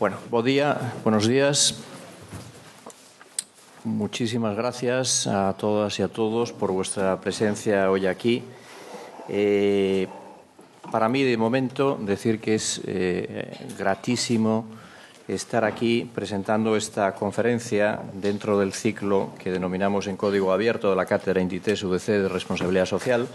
buenos días. Muchísimas gracias a todas y a todos por vuestra presencia hoy aquí. Eh, para mí, de momento, decir que es eh, gratísimo estar aquí presentando esta conferencia dentro del ciclo que denominamos en código abierto de la Cátedra 23 UDC de Responsabilidad Social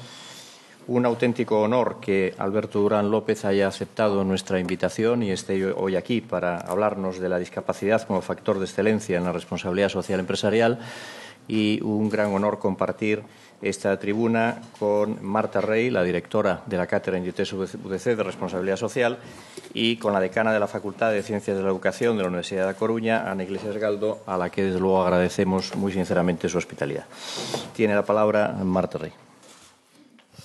un auténtico honor que Alberto Durán López haya aceptado nuestra invitación y esté hoy aquí para hablarnos de la discapacidad como factor de excelencia en la responsabilidad social empresarial y un gran honor compartir esta tribuna con Marta Rey, la directora de la Cátedra en UDC de Responsabilidad Social, y con la decana de la Facultad de Ciencias de la Educación de la Universidad de Coruña, Ana Iglesias Galdo, a la que desde luego agradecemos muy sinceramente su hospitalidad. Tiene la palabra Marta Rey.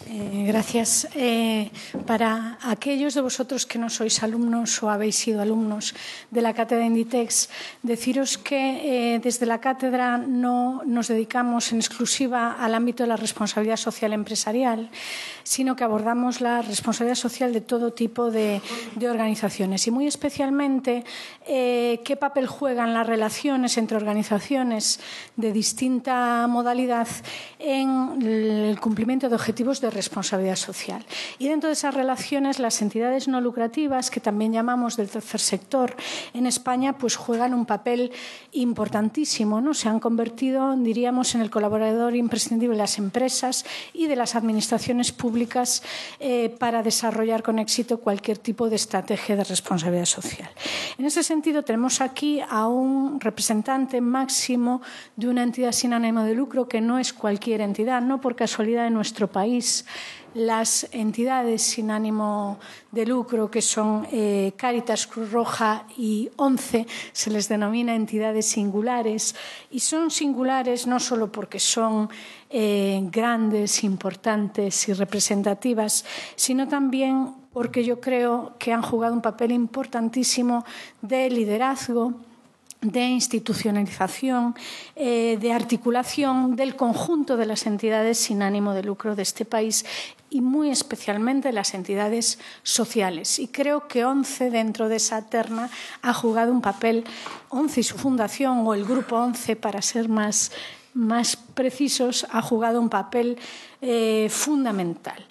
Eh, gracias. Eh, para aquellos de vosotros que no sois alumnos o habéis sido alumnos de la cátedra Inditex, deciros que eh, desde la cátedra no nos dedicamos en exclusiva al ámbito de la responsabilidad social empresarial, sino que abordamos la responsabilidad social de todo tipo de, organizaciones y muy especialmente qué papel juegan las relaciones entre organizaciones de distinta modalidad en el cumplimiento de objetivos de responsabilidad social. Y dentro de esas relaciones, las entidades no lucrativas, que también llamamos del tercer sector, en España, pues juegan un papel importantísimo, Se han convertido, diríamos, en el colaborador imprescindible de las empresas y de las administraciones públicas eh, para desarrollar con éxito cualquier tipo de estrategia de responsabilidad social. En ese sentido, tenemos aquí a un representante máximo de una entidad sin ánimo de lucro que no es cualquier entidad, no por casualidad en nuestro país las entidades sin ánimo de lucro, que son eh, Caritas, Cáritas, Cruz Roja y ONCE, se les denomina entidades singulares. Y son singulares no solo porque son eh, grandes, importantes y representativas, sino también porque yo creo que han jugado un papel importantísimo de liderazgo de institucionalización, eh, de articulación del conjunto de las entidades sin ánimo de lucro de este país y muy especialmente las entidades sociales. Y creo que ONCE, dentro de esa terna, ha jugado un papel, ONCE y su fundación, o el Grupo ONCE, para ser más, precisos, ha jugado un papel eh, fundamental.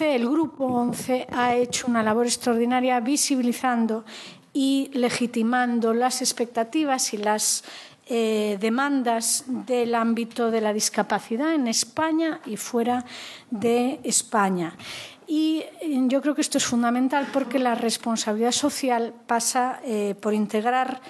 el Grupo ONCE, ha hecho una labor extraordinaria visibilizando y legitimando las expectativas y las eh, demandas del ámbito de la discapacidad en España y fuera de España. Y eh, yo creo que esto es fundamental porque la responsabilidad social pasa eh, por integrar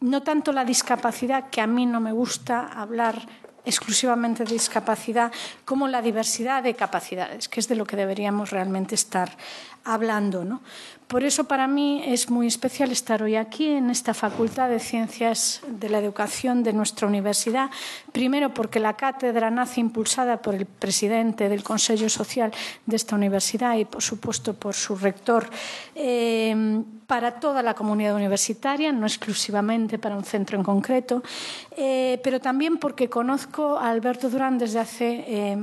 no tanto la discapacidad, que a mí no me gusta hablar exclusivamente de discapacidad, como la diversidad de capacidades, que es de lo que deberíamos realmente estar hablando. ¿no? Por eso para mí es muy especial estar hoy aquí en esta Facultad de Ciencias de la Educación de nuestra universidad. Primero porque la cátedra nace impulsada por el presidente del Consejo Social de esta universidad y, por supuesto, por su rector. Eh, para toda la comunidad universitaria, no exclusivamente para un centro en concreto, eh, pero también porque conozco a Alberto Durán desde hace eh,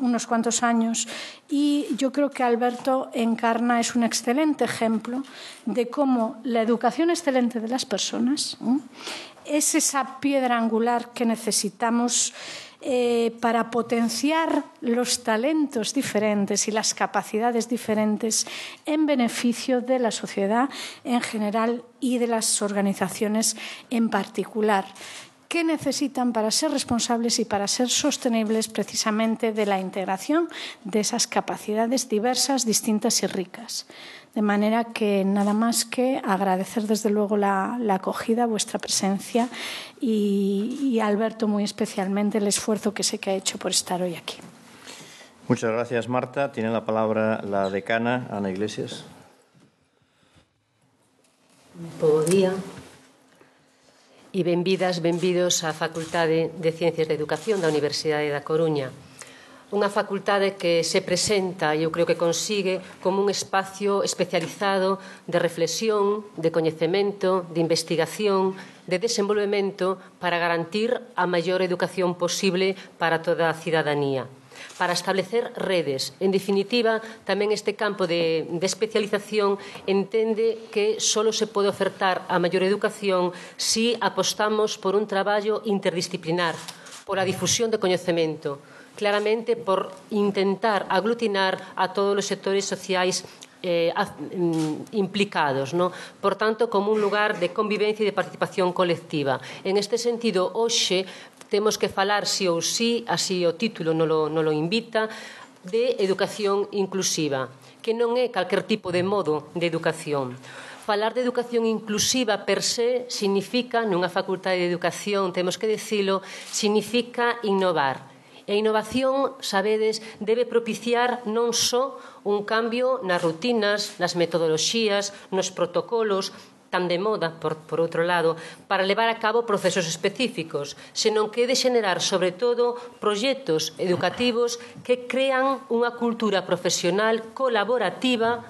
unos cuantos años y yo creo que Alberto encarna es un excelente ejemplo de cómo la educación excelente de las personas ¿eh? es esa piedra angular que necesitamos eh, para potenciar los talentos diferentes y las capacidades diferentes en beneficio de la sociedad en general y de las organizaciones en particular qué necesitan para ser responsables y para ser sostenibles precisamente de la integración de esas capacidades diversas, distintas y ricas. De manera que nada más que agradecer desde luego la, acogida, vuestra presencia y, Alberto muy especialmente el esfuerzo que sé que ha hecho por estar hoy aquí. Muchas gracias, Marta. Tiene la palabra la decana, Ana Iglesias. Podía. e benvidas, benvidos á Facultade de Ciencias da Educación da Universidade da Coruña. Unha facultade que se presenta, e eu creo que consigue, como un espacio especializado de reflexión, de coñecemento, de investigación, de desenvolvemento para garantir a maior educación posible para toda a cidadanía para establecer redes. En definitiva, tamén este campo de, de especialización entende que só se pode ofertar a maior educación si apostamos por un traballo interdisciplinar, por a difusión de coñecemento, claramente por intentar aglutinar a todos os sectores sociais eh, mm, implicados, no? por tanto, como un lugar de convivencia e de participación colectiva. En este sentido, hoxe temos que falar si ou si, así o título non non lo invita, de educación inclusiva, que non é calquer tipo de modo de educación. Falar de educación inclusiva per se significa, nunha facultade de educación, temos que decilo, significa innovar, E a innovación, sabedes, debe propiciar non só un cambio nas rutinas, nas metodoloxías, nos protocolos, tan de moda, por, por outro lado, para levar a cabo procesos específicos, senón que de xenerar, sobre todo, proxectos educativos que crean unha cultura profesional colaborativa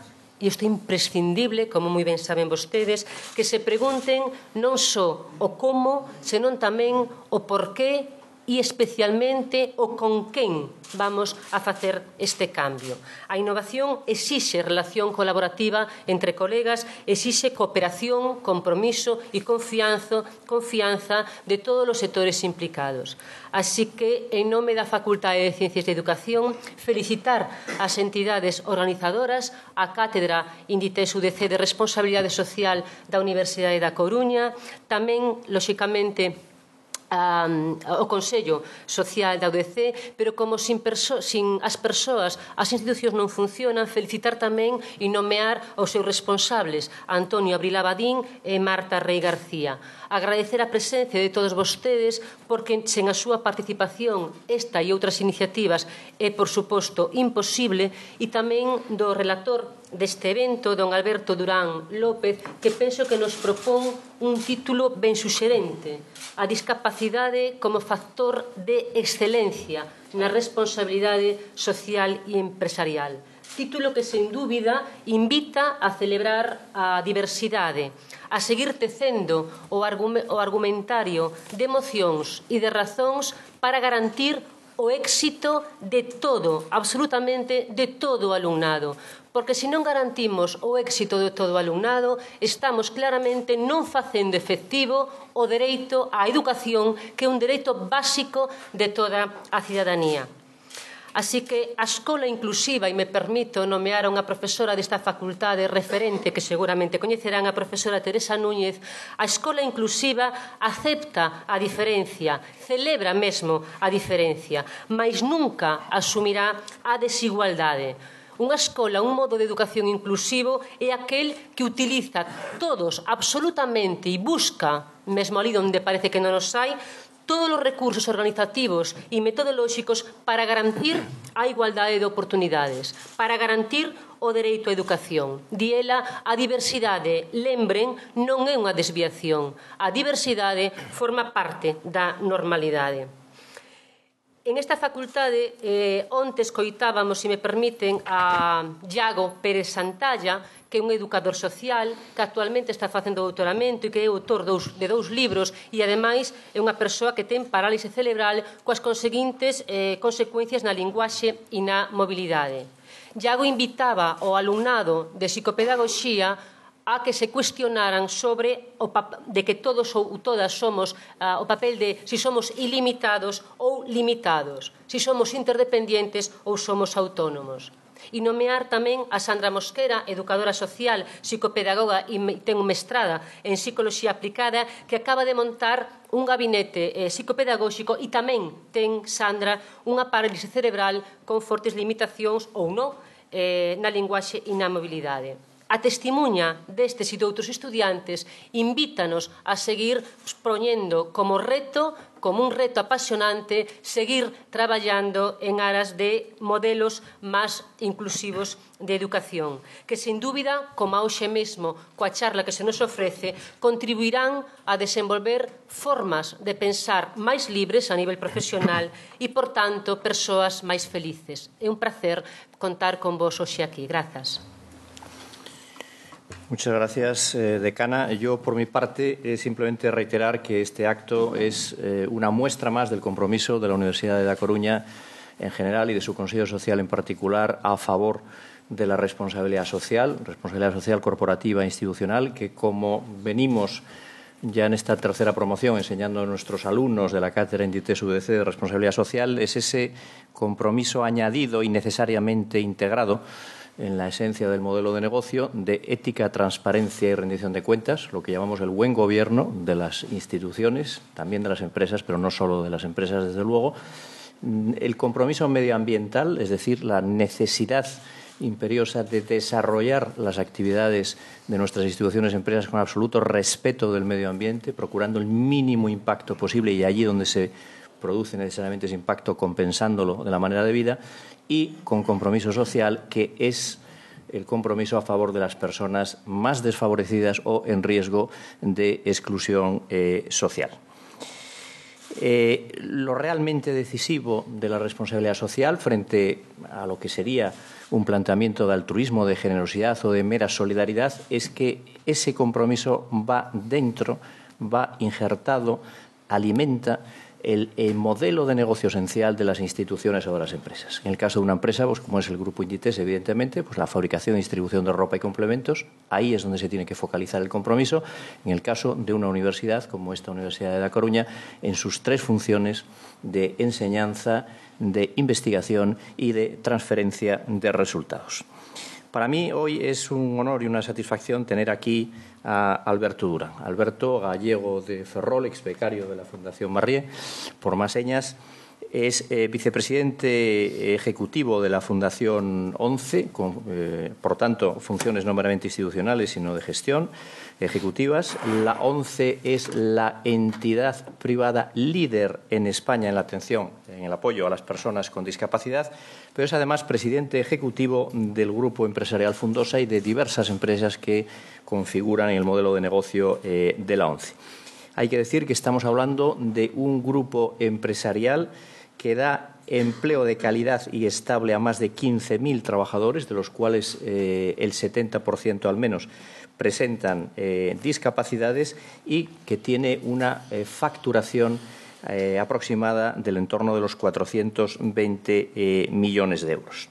e isto é imprescindible, como moi ben saben vostedes, que se pregunten non só o como, senón tamén o porqué e especialmente o con quen vamos a facer este cambio. A innovación exixe relación colaborativa entre colegas, exixe cooperación, compromiso e confianza, confianza de todos os sectores implicados. Así que, en nome da Facultade de Ciencias de Educación, felicitar as entidades organizadoras, a Cátedra Inditex UDC de Responsabilidade Social da Universidade da Coruña, tamén, lóxicamente, o Consello Social da UDC, pero como sin, perso sin as persoas, as institucións non funcionan, felicitar tamén e nomear os seus responsables, Antonio Abril Abadín e Marta Rey García. Agradecer a presencia de todos vostedes porque sen a súa participación esta e outras iniciativas é, por suposto, imposible e tamén do relator deste evento don Alberto Durán López que penso que nos propón un título ben suxerente a discapacidade como factor de excelencia na responsabilidade social e empresarial título que sen dúbida invita a celebrar a diversidade a seguir tecendo o argumentario de emocións e de razóns para garantir o éxito de todo, absolutamente de todo o alumnado, porque se non garantimos o éxito de todo o alumnado, estamos claramente non facendo efectivo o dereito á educación, que é un dereito básico de toda a cidadanía. Así que a escola inclusiva, e me permito nomear a unha profesora desta facultade referente que seguramente coñecerán a profesora Teresa Núñez, a escola inclusiva acepta a diferencia, celebra mesmo a diferencia, mas nunca asumirá a desigualdade Unha escola, un modo de educación inclusivo é aquel que utiliza todos, absolutamente, e busca, mesmo ali onde parece que non os hai, todos os recursos organizativos e metodolóxicos para garantir a igualdade de oportunidades, para garantir o dereito á educación. Diela, a diversidade, lembren, non é unha desviación. A diversidade forma parte da normalidade. En esta facultade eh, onte escoitábamos, se me permiten, a Iago Pérez Santalla, que é un educador social que actualmente está facendo doutoramento e que é autor dous, de dous libros e, ademais, é unha persoa que ten parálise cerebral coas conseguintes eh, consecuencias na linguaxe e na mobilidade. Iago invitaba ao alumnado de psicopedagogía a que se cuestionaran sobre o de que todos ou todas somos uh, o papel de si somos ilimitados ou limitados, si somos interdependientes ou somos autónomos e nomear tamén a Sandra Mosquera, educadora social, psicopedagoga e ten un mestrada en psicología aplicada, que acaba de montar un gabinete eh, psicopedagóxico e tamén ten Sandra unha parálise cerebral con fortes limitacións ou non eh, na linguaxe e na mobilidade. A testimuña destes e doutros estudiantes invítanos a seguir proñendo como reto, como un reto apasionante, seguir traballando en aras de modelos máis inclusivos de educación, que sin dúbida, como hoxe mesmo, coa charla que se nos ofrece, contribuirán a desenvolver formas de pensar máis libres a nivel profesional e, por tanto, persoas máis felices. É un placer contar con vos hoxe aquí. Grazas. Muchas gracias, eh, decana. Yo, por mi parte, eh, simplemente reiterar que este acto es eh, una muestra más del compromiso de la Universidad de La Coruña en general y de su Consejo Social en particular a favor de la responsabilidad social, responsabilidad social corporativa e institucional, que como venimos ya en esta tercera promoción enseñando a nuestros alumnos de la cátedra en UDC de responsabilidad social, es ese compromiso añadido y necesariamente integrado en la esencia del modelo de negocio de ética, transparencia y rendición de cuentas, lo que llamamos el buen gobierno de las instituciones, también de las empresas, pero no solo de las empresas, desde luego. Mm, el compromiso medioambiental, es decir, la necesidad imperiosa de desarrollar las actividades de nuestras instituciones y empresas con absoluto respeto del medio ambiente, procurando el mínimo impacto posible y allí donde se produce necesariamente ese impacto compensándolo de la manera de vida y con compromiso social que es el compromiso a favor de las personas más desfavorecidas o en riesgo de exclusión eh, social. Eh, lo realmente decisivo de la responsabilidad social frente a lo que sería un planteamiento de altruismo, de generosidad o de mera solidaridad es que ese compromiso va dentro, va injertado, alimenta el, modelo de negocio esencial de las instituciones o de las empresas. En el caso de una empresa, pues como es el grupo Inditex, evidentemente, pues, la fabricación y distribución de ropa y complementos, ahí es donde se tiene que focalizar el compromiso. En el caso de una universidad, como esta Universidad de La Coruña, en sus tres funciones de enseñanza, de investigación y de transferencia de resultados. Para mí hoy es un honor y una satisfacción tener aquí a Alberto Durán. Alberto Gallego de Ferrol, ex becario de la Fundación Marrié, por más señas, es eh, vicepresidente ejecutivo de la Fundación 11, con, eh, por tanto, funciones no meramente institucionales, sino de gestión ejecutivas. La ONCE es la entidad privada líder en España en la atención, en el apoyo a las personas con discapacidad, pero es además presidente ejecutivo del grupo empresarial Fundosa y de diversas empresas que configuran el modelo de negocio eh, de la ONCE. Hay que decir que estamos hablando de un grupo empresarial que da empleo de calidad y estable a más de 15.000 trabajadores, de los cuales eh, el 70% al menos presentan eh, discapacidades y que tiene una eh, facturación eh, aproximada del entorno de los 420 millones de euros.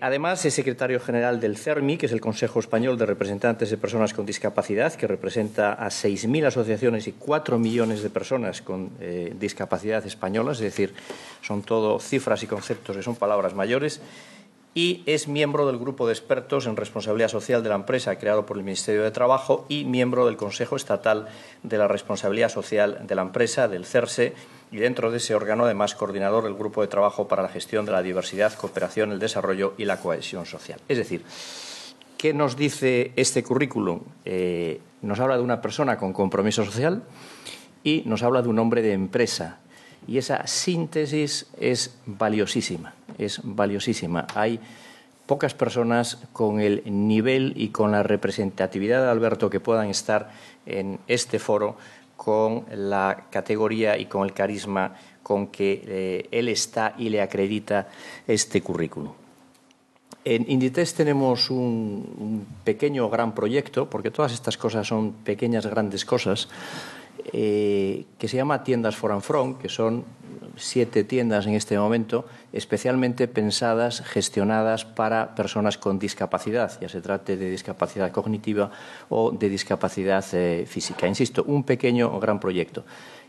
además, es secretario general del CERMI, que es el Consejo Español de Representantes de Personas con Discapacidad, que representa a 6.000 asociaciones y 4 millones de personas con discapacidad españolas, es decir, son todo cifras y conceptos que son palabras mayores y es miembro del grupo de expertos en responsabilidad social de la empresa creado por el Ministerio de Trabajo y miembro del Consejo Estatal de la Responsabilidad Social de la empresa, del CERSE, y dentro de ese órgano además coordinador del grupo de trabajo para la gestión de la diversidad, cooperación, el desarrollo y la cohesión social. Es decir, ¿qué nos dice este currículum? Eh, nos habla de una persona con compromiso social y nos habla de un hombre de empresa y esa síntesis es valiosísima, es valiosísima. Hay pocas personas con el nivel y con la representatividad de Alberto que puedan estar en este foro con la categoría y con el carisma con que eh, él está y le acredita este currículum. En Inditex tenemos un pequeño gran proyecto, porque todas estas cosas son pequeñas grandes cosas. Eh, que se llama Tiendas For and From, que son siete tiendas en este momento, especialmente pensadas, gestionadas para personas con discapacidad, ya se trate de discapacidad cognitiva o de discapacidad eh, física. Insisto, un pequeño o gran proyecto.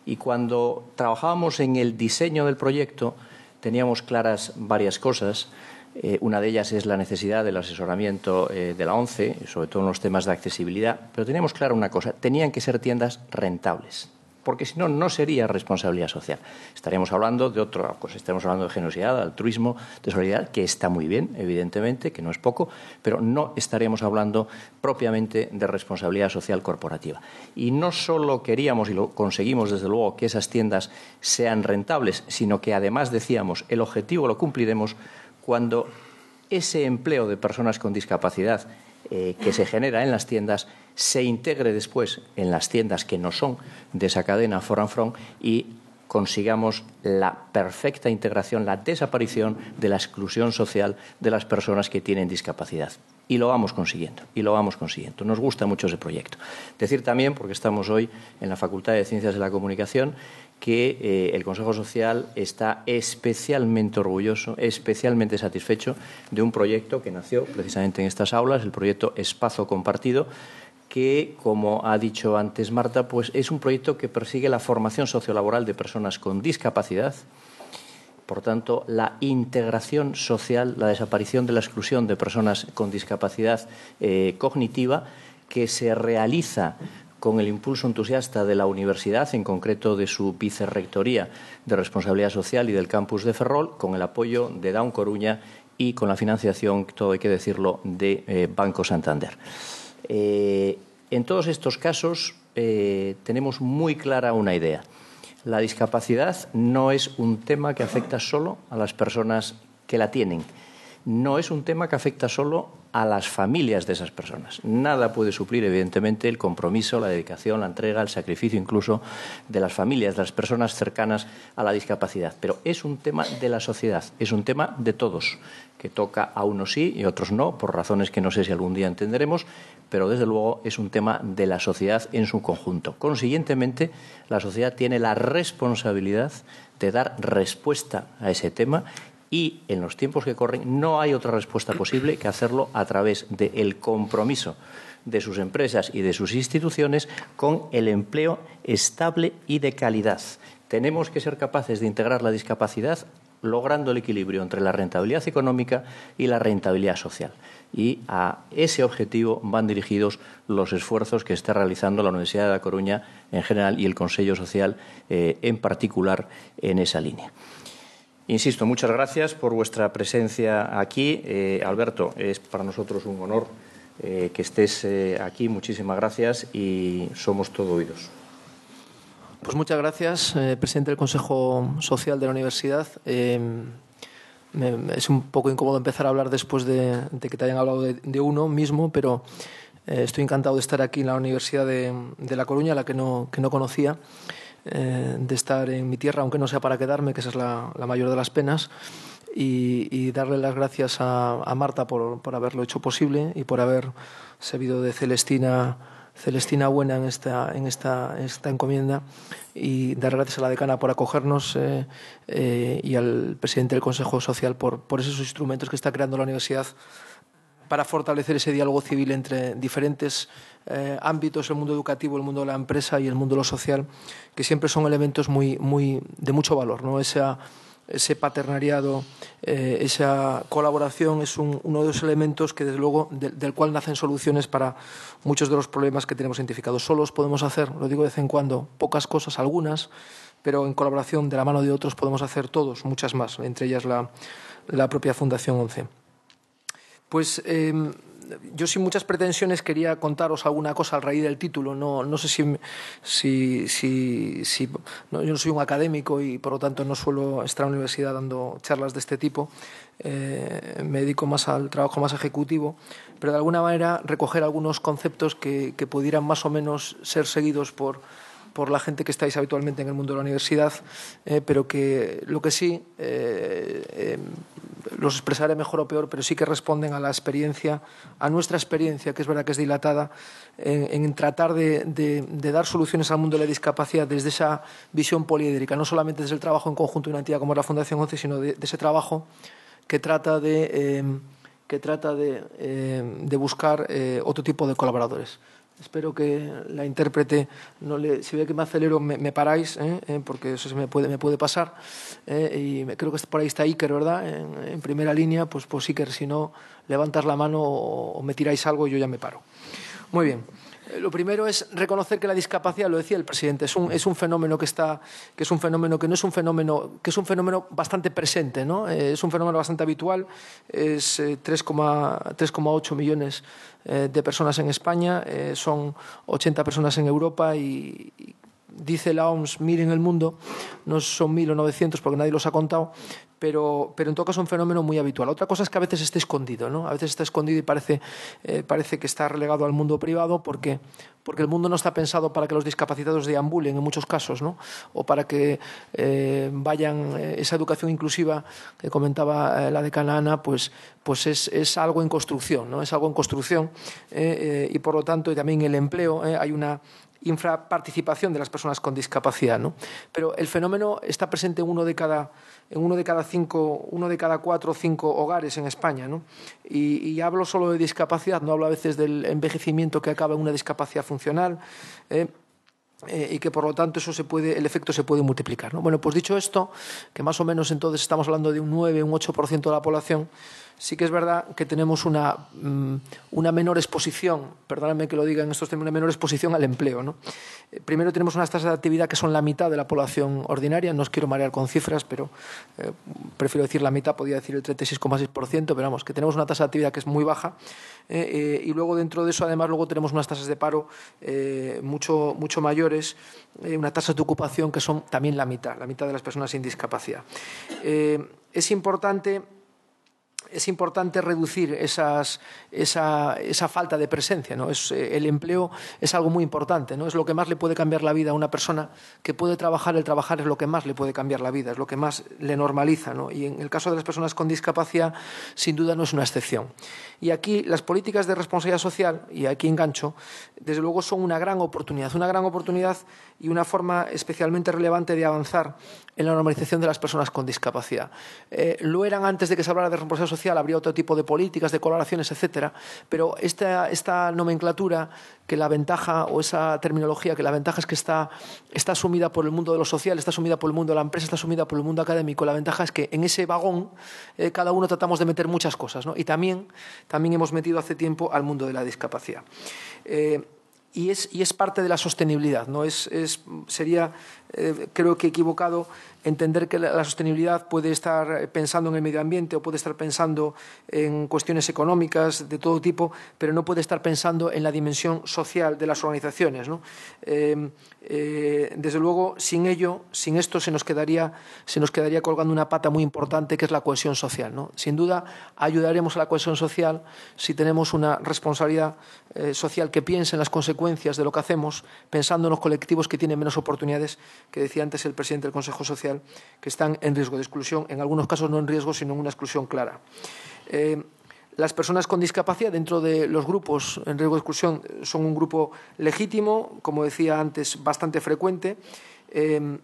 Y cuando trabajábamos en el diseño del proyecto, teníamos claras varias cosas. Eh, una de ellas es la necesidad del asesoramiento eh, de la ONCE, sobre todo en los temas de accesibilidad. Pero teníamos clara una cosa, tenían que ser tiendas rentables, porque si no, no sería responsabilidad social. Estaríamos hablando de otra cosa, estaríamos hablando de generosidad, altruismo, de solidaridad, que está muy bien, evidentemente, que no es poco, pero no estaríamos hablando propiamente de responsabilidad social corporativa. Y no solo queríamos y lo conseguimos, desde luego, que esas tiendas sean rentables, sino que además decíamos, el objetivo lo cumpliremos cuando ese empleo de personas con discapacidad eh, que se genera en las tiendas se integre después en las tiendas que no son de esa cadena and Front y consigamos la perfecta integración, la desaparición de la exclusión social de las personas que tienen discapacidad y lo vamos consiguiendo, y lo vamos consiguiendo. Nos gusta mucho ese proyecto. Decir también, porque estamos hoy en la Facultad de Ciencias de la Comunicación, que eh, el Consejo Social está especialmente orgulloso, especialmente satisfecho de un proyecto que nació precisamente en estas aulas, el proyecto Espacio Compartido, que, como ha dicho antes Marta, pues es un proyecto que persigue la formación sociolaboral de personas con discapacidad por tanto, la integración social, la desaparición de la exclusión de personas con discapacidad eh, cognitiva, que se realiza con el impulso entusiasta de la universidad, en concreto de su vicerrectoría de responsabilidad social y del campus de Ferrol, con el apoyo de Down Coruña y con la financiación, todo hay que decirlo, de eh, Banco Santander. Eh, en todos estos casos tenemos muy clara una idea la discapacidad no es un tema que afecta solo a las personas que la tienen no es un tema que afecta solo a las familias de esas personas. Nada puede suplir, evidentemente, el compromiso, la dedicación, la entrega, el sacrificio incluso de las familias, de las personas cercanas a la discapacidad. Pero es un tema de la sociedad, es un tema de todos, que toca a unos sí y a otros no, por razones que no sé si algún día entenderemos, pero desde luego es un tema de la sociedad en su conjunto. Consiguientemente, la sociedad tiene la responsabilidad de dar respuesta a ese tema y en los tiempos que corren no hay otra respuesta posible que hacerlo a través del compromiso de sus empresas y de sus instituciones con el empleo estable y de calidad. Tenemos que ser capaces de integrar la discapacidad logrando el equilibrio entre la rentabilidad económica y la rentabilidad social. Y a ese objetivo van dirigidos los esfuerzos que está realizando la Universidad de La Coruña en general y el Consejo Social eh, en particular en esa línea. Insisto, muchas gracias por vuestra presencia aquí. Eh, Alberto, es para nosotros un honor eh, que estés eh, aquí. Muchísimas gracias y somos todo oídos. Pues muchas gracias, presidente del Consejo Social de la Universidad. es un poco incómodo empezar a hablar después de, que te hayan hablado de, uno mismo, pero estoy encantado de estar aquí en la Universidad de, La Coruña, la que no conocía. Eh, de estar en mi tierra, aunque no sea para quedarme, que esa es la, mayor de las penas, y, darle las gracias a, Marta por, haberlo hecho posible y por haber servido de Celestina. Buena en esta, en esta, encomienda y dar gracias a la decana por acogernos eh, eh, y al presidente del Consejo Social por esos instrumentos que está creando la universidad para fortalecer ese diálogo civil entre diferentes eh, ámbitos, el mundo educativo, el mundo de la empresa y el mundo de lo social, que siempre son elementos muy, de mucho valor. ¿no? ese paternariado, eh, esa colaboración es uno de los elementos que, desde luego, del cual nacen soluciones para muchos de los problemas que tenemos identificados. Solos podemos hacer, lo digo de vez en cuando, pocas cosas, algunas, pero en colaboración de la mano de otros podemos hacer todos muchas más, entre ellas la, la propia Fundación 11. Pues em, yo sin muchas pretensiones quería contaros alguna cosa al raíz del título. No, sé si... yo no soy un académico y por lo tanto no suelo estar en la universidad dando charlas de este tipo. Eh, me dedico más al trabajo más ejecutivo, pero de alguna manera recoger algunos conceptos que pudieran más o menos ser seguidos por por la gente que estáis habitualmente en el mundo de la universidad, eh, pero que lo que sí, eh, eh, los expresaré mejor o peor, pero sí que responden a la experiencia, a nuestra experiencia, que es verdad que es dilatada, en, tratar de, dar soluciones al mundo de la discapacidad desde esa visión poliédrica, no solamente desde el trabajo en conjunto de una entidad como es la Fundación 11, sino de, ese trabajo que trata de que trata de, buscar otro tipo de colaboradores. Espero que la intérprete no le. Si ve que me acelero, me, paráis, ¿eh? Eh, porque eso se me puede, me puede pasar. ¿eh? Y creo que por ahí está Iker, ¿verdad? En, primera línea, pues, pues Iker, si no levantas la mano o me tiráis algo, yo ya me paro. Muy bien. Eh, lo primero es reconocer que la discapacidad, lo decía el presidente, es un, es un fenómeno que está, un fenómeno no es un fenómeno, que es un fenómeno bastante presente, ¿no? Eh, es un fenómeno bastante habitual, es 3,3,8 eh, 3,8 millones de personas en España, son 80 personas en Europa y dice la OMS, miren el mundo, no son 1.900 o porque nadie los ha contado, pero, pero en todo caso es un fenómeno muy habitual. Otra cosa es que a veces está escondido, A veces está escondido y eh, parece, que está relegado al mundo privado porque, porque el mundo no está pensado para que los discapacitados deambulen en muchos casos, ¿no? O para que eh, vayan, eh, esa educación inclusiva que comentaba la decana Ana, pues, pues es, algo en construcción, ¿no? Es algo en construcción y por lo tanto también el empleo, hay una infraparticipación de las personas con discapacidad. Pero el fenómeno está presente en uno de cada, en uno de cada, cinco, uno de cada cuatro o cinco hogares en España. Y, hablo solo de discapacidad, no hablo a veces del envejecimiento que acaba en una discapacidad funcional. ¿eh? Eh, y que por lo tanto eso se puede, el efecto se puede multiplicar. Bueno, pues dicho esto, que más o menos entonces estamos hablando de un 9, un 8% de la población, sí que es verdad que tenemos mm, una, menor exposición, perdóname que lo diga en estos términos, una menor exposición al empleo. Eh, primero tenemos unas tasas de actividad que son la mitad de la población ordinaria, no os quiero marear con cifras, pero eh, prefiero decir la mitad, podría decir el 36,6%, pero vamos, que tenemos una tasa de actividad que es muy baja eh, y luego dentro de eso además luego tenemos unas tasas de paro mucho, mucho mayores, unas tasas de ocupación que son también la mitad, la mitad de las personas sin discapacidad. es importante es importante reducir esas, esa, falta de presencia. ¿no? Es, eh, el empleo es algo muy importante, es lo que más le puede cambiar la vida a una persona que puede trabajar. El trabajar es lo que más le puede cambiar la vida, es lo que más le normaliza. Y en el caso de las personas con discapacidad, sin duda no es una excepción. Y aquí las políticas de responsabilidad social, y aquí engancho, desde luego son una gran oportunidad, una gran oportunidad y una forma especialmente relevante de avanzar en la normalización de las personas con discapacidad. Eh, lo eran antes de que se hablara de responsabilidad social habría otro tipo de políticas, de colaboraciones, etcétera. Pero esta, nomenclatura, que la ventaja, o esa terminología, que la ventaja es que está, sumida asumida por el mundo de lo social, está asumida por el mundo de la empresa, está asumida por el mundo académico. La ventaja es que en ese vagón eh, cada uno tratamos de meter muchas cosas, Y también, también hemos metido hace tiempo al mundo de la discapacidad. Eh, y es, parte de la sostenibilidad. sería, eh, creo que equivocado entender que la sostenibilidad puede estar pensando en el medio ambiente o puede estar pensando en cuestiones económicas de todo tipo, pero no puede estar pensando en la dimensión social de las organizaciones. Em, eh, desde luego, sin ello, sin esto, se nos, quedaría, se nos quedaría colgando una pata muy importante que es la cohesión social. Sin duda, ayudaremos a la cohesión social si tenemos una responsabilidad eh, social que piense en las consecuencias de lo que hacemos, pensando en los colectivos que tienen menos oportunidades, que decía antes el presidente del Consejo Social que están en riesgo de exclusión, en algunos casos no en riesgo, sino en una exclusión clara. Eh, las personas con discapacidad dentro de los grupos en riesgo de exclusión son un grupo legítimo, como decía antes, bastante frecuente, eh,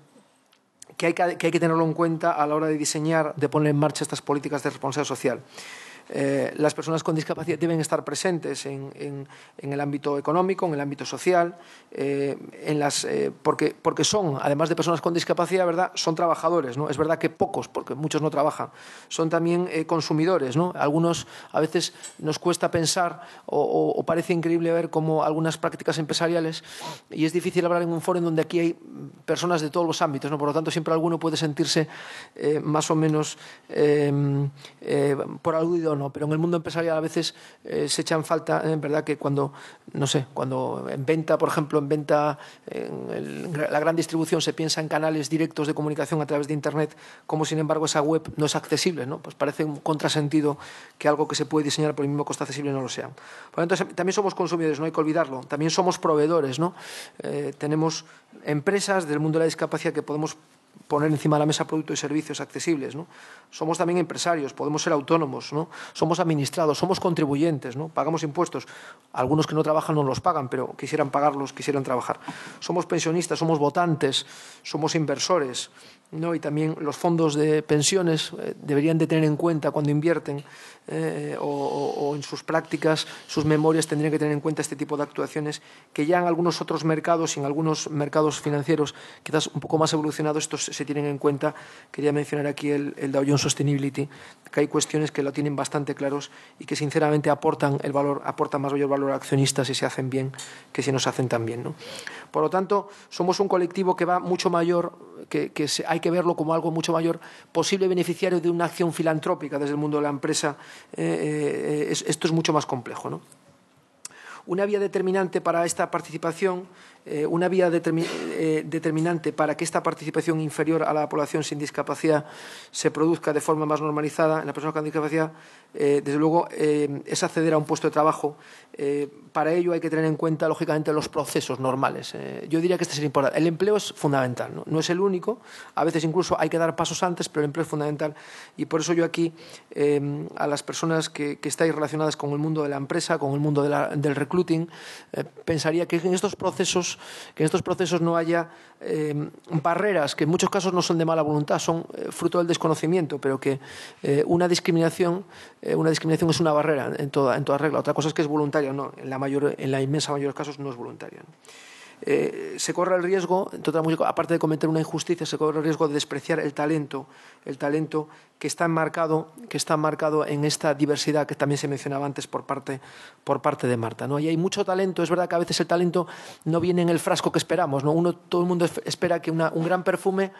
que hay que tenerlo en cuenta a la hora de diseñar, de poner en marcha estas políticas de responsabilidad social. Eh, las personas con discapacidad deben estar presentes en, el ámbito económico, en el ámbito social, eh, eh, porque, porque son, además de personas con discapacidad, ¿verdad? son trabajadores. ¿no? Es verdad que pocos, porque muchos no trabajan, son también consumidores. Algunos a veces nos cuesta pensar o, parece increíble ver cómo algunas prácticas empresariales, y es difícil hablar en un foro en donde aquí hay personas de todos los ámbitos, ¿no? por lo tanto siempre alguno puede sentirse más o menos por aludido pero en el mundo empresarial a veces se eh, se echan falta, en eh, verdad, que cuando, no sé, cuando en venta, por ejemplo, en venta, en la gran distribución se piensa en canales directos de comunicación a través de Internet, como sin embargo esa web no es accesible, ¿no? Pues parece un contrasentido que algo que se puede diseñar por el mismo coste accesible no lo sea. Por también somos consumidores, no hay que olvidarlo, también somos proveedores, ¿no? Eh, tenemos empresas del mundo de la discapacidad que podemos poner encima de la mesa productos y servicios accesibles. ¿no? Somos también empresarios, podemos ser autónomos, ¿no? somos administrados, somos contribuyentes, ¿no? pagamos impuestos. Algunos que no trabajan no los pagan, pero quisieran pagarlos, quisieran trabajar. Somos pensionistas, somos votantes, somos inversores, ¿no? y también los fondos de pensiones eh, deberían de tener en cuenta cuando invierten eh, o, en sus prácticas, sus memorias tendrían que tener en cuenta este tipo de actuaciones que ya en algunos otros mercados y en algunos mercados financieros quizás un poco más evolucionados estos se tienen en cuenta. Quería mencionar aquí el, el Dow Jones Sustainability, que hay cuestiones que lo tienen bastante claros y que sinceramente aportan el valor, aportan más valor a accionistas si se hacen bien que si no se hacen tan bien. Por lo tanto, somos un colectivo que va mucho mayor que, hay que verlo como algo mucho mayor, posible beneficiario de una acción filantrópica desde el mundo de la empresa, eh, eh, esto es mucho más complejo. Una vía determinante para esta participación eh, una vía eh, determinante para que esta participación inferior a la población sin discapacidad se produzca de forma más normalizada en la persona con discapacidad, eh, desde luego, es acceder a un puesto de trabajo. para ello hay que tener en cuenta, lógicamente, los procesos normales. yo diría que este es importante. El empleo es fundamental, ¿no? es el único. A veces incluso hay que dar pasos antes, pero el empleo es fundamental. Y por eso yo aquí, a las personas que, estáis relacionadas con el mundo de la empresa, con el mundo del recluting pensaría que en estos procesos que en estos procesos no haya eh, barreras, que en muchos casos no son de mala voluntad, son eh, fruto del desconocimiento, pero que eh, una discriminación, una discriminación es una barrera en toda, en regla. Otra cosa es que es voluntaria, no, en la, inmensa mayoría de los casos no es voluntaria. Eh, se corre el riesgo, aparte de cometer una injusticia, se corre el riesgo de despreciar el talento, el talento que está enmarcado, que está en esta diversidad que también se mencionaba antes por parte, de Marta. ¿no? Y hay mucho talento, es verdad que a veces el talento no viene en el frasco que esperamos. todo el mundo espera que una, un gran perfume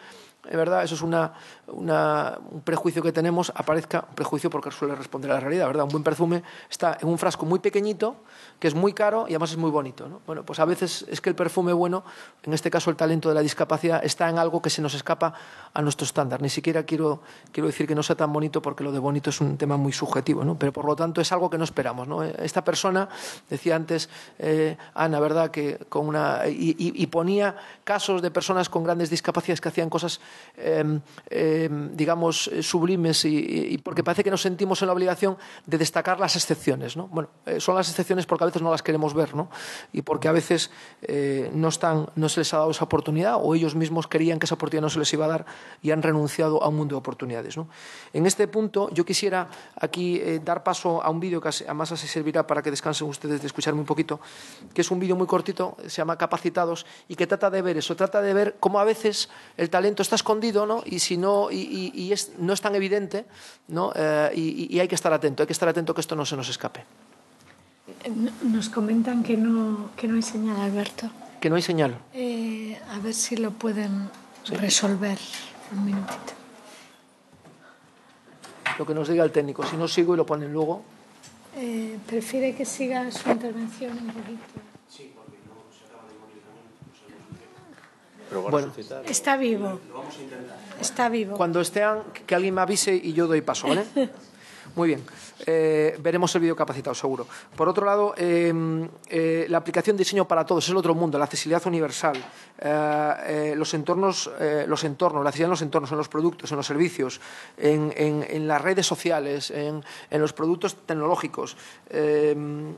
es verdad, eso es un prejuicio que tenemos, aparezca un prejuicio porque suele responder a la realidad, ¿verdad? Un buen perfume está en un frasco muy pequeñito, que es muy caro y además es muy bonito, Bueno, pues a veces es que el perfume bueno, en este caso el talento de la discapacidad, está en algo que se nos escapa a nuestro estándar. Ni siquiera quiero, decir que no sea tan bonito porque lo de bonito es un tema muy subjetivo, ¿no? Pero por lo tanto es algo que no esperamos, Esta persona, decía antes eh, Ana, ¿verdad? Que con una, y ponía casos de personas con grandes discapacidades que hacían cosas Em, em, digamos, eh, sublimes y, porque parece que nos sentimos en la obligación de destacar las excepciones. Bueno, eh, son las excepciones porque a veces no las queremos ver ¿no? y porque a veces eh, no, están, no se les ha dado esa oportunidad o ellos mismos querían que esa oportunidad no se les iba a dar y han renunciado a un mundo de oportunidades. En este punto yo quisiera aquí dar paso a un vídeo que además así servirá para que descansen ustedes de escucharme un poquito, que es un vídeo muy cortito, se llama Capacitados y que trata de ver eso, trata de ver cómo a veces el talento está escondido, ¿no? Y si no, y, es, no es tan evidente, ¿no? Eh, y, hay que estar atento, hay que estar atento que esto no se nos escape. Eh, nos comentan que no, que no hay señal, Alberto. Que no hay señal. Eh, a ver si lo pueden resolver un minutito. Lo que nos diga el técnico, si no sigo y lo ponen luego. prefiere que siga su intervención un bueno, Está vivo. vamos a intentar. Está vivo. Cuando estén, que alguien me avise y yo doy paso, ¿vale? Muy bien. Eh, veremos el video capacitado, seguro. Por otro lado, em, eh, la aplicación Diseño para Todos es el otro mundo, la accesibilidad universal, eh, los, entornos, los entornos, la accesibilidad en los entornos, en los productos, en los servicios, en, las redes sociales, en, los productos tecnológicos. Em,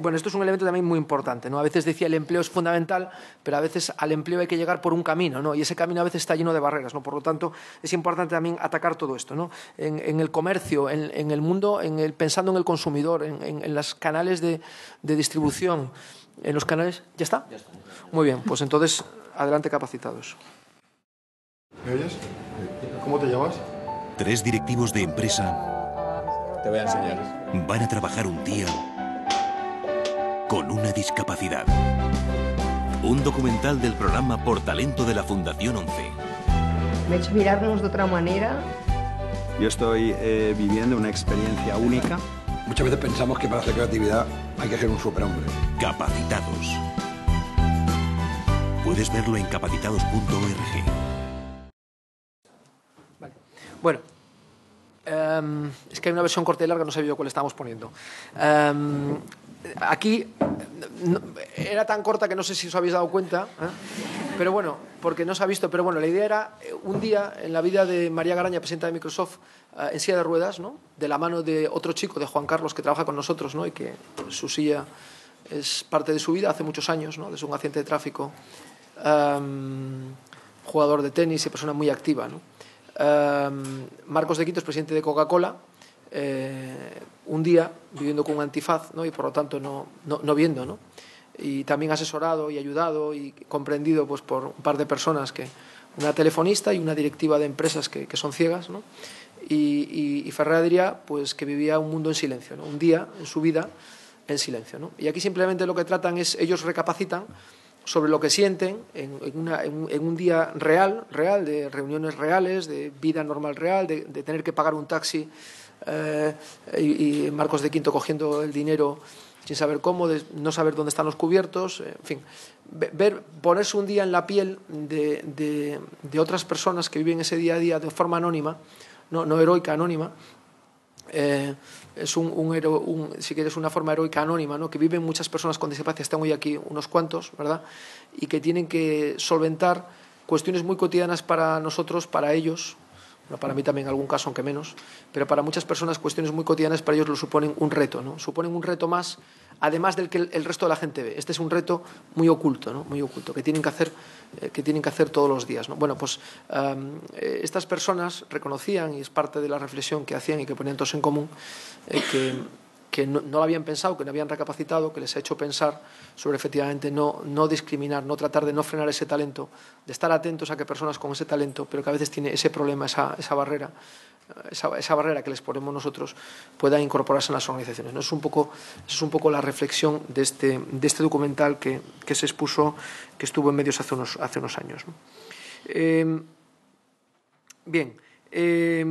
bueno, esto es un elemento también muy importante. ¿no? A veces decía el empleo es fundamental, pero a veces al empleo hay que llegar por un camino, ¿no? y ese camino a veces está lleno de barreras. ¿no? Por lo tanto, es importante también atacar todo esto. ¿no? En, el comercio, en, en el mundo, en el, pensando en el consumidor, en, los canales de, distribución, en los canales. ¿Ya está? Muy bien, pues entonces, adelante capacitados. ¿Me oyes? ¿Cómo te llamas? Tres directivos de empresa. Te voy a enseñar. Van a trabajar un día con una discapacidad. Un documental del programa Por Talento de la Fundación 11. Me he hecho mirarnos de otra manera yo estoy eh, viviendo una experiencia única. Muchas veces pensamos que para hacer creatividad hay que ser un superhombre. Capacitados. Puedes verlo en capacitados.org. Vale. Bueno, em, es que hay una versión corta y larga, no sé sabía cuál estamos poniendo. Em, aquí era tan corta que no sé si os habéis dado cuenta, ¿eh? pero bueno, porque no se ha visto, pero bueno, la idea era eh, un día en la vida de María Garaña, presidenta de Microsoft, eh, en silla de ruedas, ¿no? de la mano de otro chico, de Juan Carlos, que trabaja con nosotros ¿no? y que su silla es parte de su vida hace muchos años, ¿no? desde un accidente de tráfico, em, jugador de tenis y persona muy activa. Em, Marcos de Quito es presidente de Coca-Cola, eh, un día viviendo con un antifaz ¿no? y por lo tanto no, viendo. ¿no? Y también asesorado y ayudado y comprendido pues, por un par de personas, que una telefonista y una directiva de empresas que, son ciegas. Y, y, pues, que vivía un mundo en silencio, un día en su vida en silencio. Y aquí simplemente lo que tratan es, ellos recapacitan sobre lo que sienten en, un día real, real, de reuniones reales, de vida normal real, de tener que pagar un taxi eh, y, Marcos de Quinto cogiendo el dinero sin saber cómo, no saber dónde están los cubiertos, en fin, ver, ponerse un día en la piel de, otras personas que viven ese día a día de forma anónima, no, heroica, anónima, eh, es un, si quieres una forma heroica anónima, ¿no? que viven muchas personas con discapacidad, están hoy aquí unos cuantos, ¿verdad? Y que tienen que solventar cuestiones muy cotidianas para nosotros, para ellos, para mí también en algún caso, aunque menos, pero para muchas personas cuestiones muy cotidianas para ellos lo suponen un reto, ¿no? Suponen un reto más, además del que el resto de la gente ve. Este es un reto muy oculto, ¿no? Muy oculto, que tienen que hacer, eh, que tienen que hacer todos los días, ¿no? Bueno, pues eh, estas personas reconocían, y es parte de la reflexión que hacían y que ponían todos en común, eh, que que no, lo habían pensado, que no habían recapacitado, que les ha hecho pensar sobre efectivamente no, no discriminar, no tratar de no frenar ese talento, de estar atentos a que personas con ese talento, pero que a veces tiene ese problema, esa, barrera, esa, barrera que les ponemos nosotros puedan incorporarse en las organizaciones. ¿no? Es, un poco, es un poco la reflexión de este, este documental que, se expuso, que estuvo en medios hace unos, hace unos años. Em, bien. Em,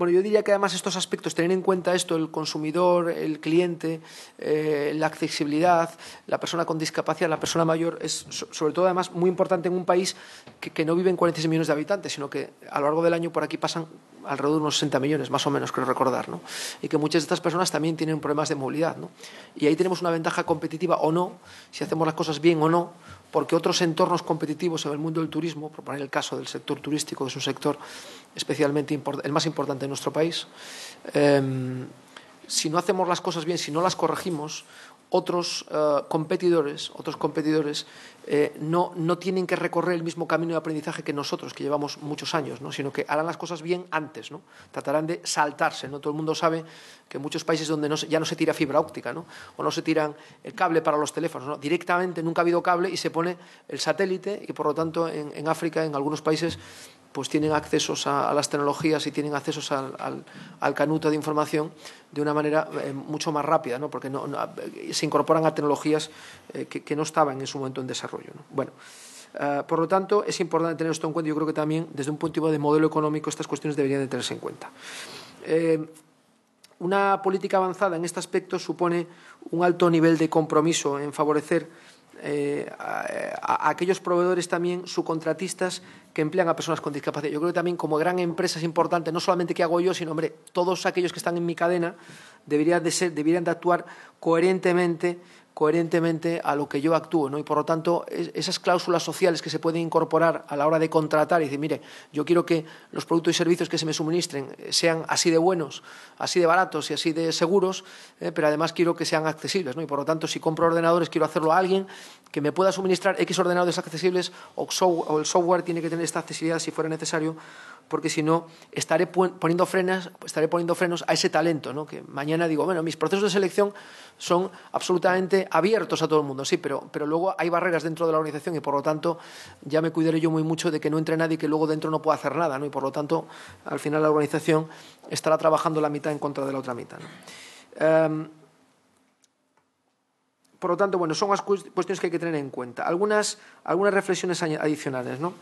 bueno, yo diría que además estos aspectos, tener en cuenta esto, el consumidor, el cliente, eh, la accesibilidad, la persona con discapacidad, la persona mayor, es sobre todo además muy importante en un país que, que no viven 46 millones de habitantes, sino que a lo largo del año por aquí pasan alrededor de unos 60 millones, más o menos, creo recordar, ¿no? Y que muchas de estas personas también tienen problemas de movilidad, Y ahí tenemos una ventaja competitiva o no, si hacemos las cosas bien o no, porque otros entornos competitivos en el mundo del turismo, por poner el caso del sector turístico, que es un sector especialmente el más importante de nuestro país, em, si no hacemos las cosas bien, si no las corregimos, otros eh, competidores, otros competidores eh, no, no, tienen que recorrer el mismo camino de aprendizaje que nosotros, que llevamos muchos años, ¿no? sino que harán las cosas bien antes, ¿no? tratarán de saltarse. ¿no? Todo el mundo sabe que en muchos países donde ya no se tira fibra óptica o no se tiran el cable para los teléfonos, directamente nunca ha habido cable y se pone el satélite y por lo tanto en, África, en algunos países, pues tienen accesos a, las tecnologías y tienen accesos al, canuto de información de una manera eh, mucho más rápida, ¿no? porque no, eh, se incorporan a tecnologías que, que no estaban en su momento en desarrollo. Bueno, eh, por lo tanto, es importante tener esto en cuenta. Yo creo que también, desde un punto de vista de modelo económico, estas cuestiones deberían de tenerse en cuenta. Eh, una política avanzada en este aspecto supone un alto nivel de compromiso en favorecer eh, a, aquellos proveedores también subcontratistas que emplean a personas con discapacidad. Yo creo que también como gran empresa es importante, no solamente que hago yo, sino, hombre, todos aquellos que están en mi cadena deberían de, deberían de actuar coherentemente coherentemente a lo que yo actúo, Y por lo tanto, esas cláusulas sociales que se pueden incorporar a la hora de contratar y decir, mire, yo quiero que los productos y servicios que se me suministren eh, sean así de buenos, así de baratos y así de seguros, eh, pero además quiero que sean accesibles, Y por lo tanto, si compro ordenadores, quiero hacerlo a alguien que me pueda suministrar X ordenadores accesibles o el software tiene que tener esta accesibilidad si fuera necesario porque si no estaré poniendo frenas, estaré poniendo frenos a ese talento, ¿no? Que mañana digo, bueno, mis procesos de selección son absolutamente abiertos a todo el mundo, sí, pero, luego hay barreras dentro de la organización y por lo tanto ya me cuidaré yo muy mucho de que no entre nadie y que luego dentro no pueda hacer nada, ¿no? Y por lo tanto, al final la organización estará trabajando la mitad en contra de la otra mitad. Em, por lo tanto, bueno, son cuestiones que hay que tener en cuenta. Algunas, algunas reflexiones adicionales, ¿no?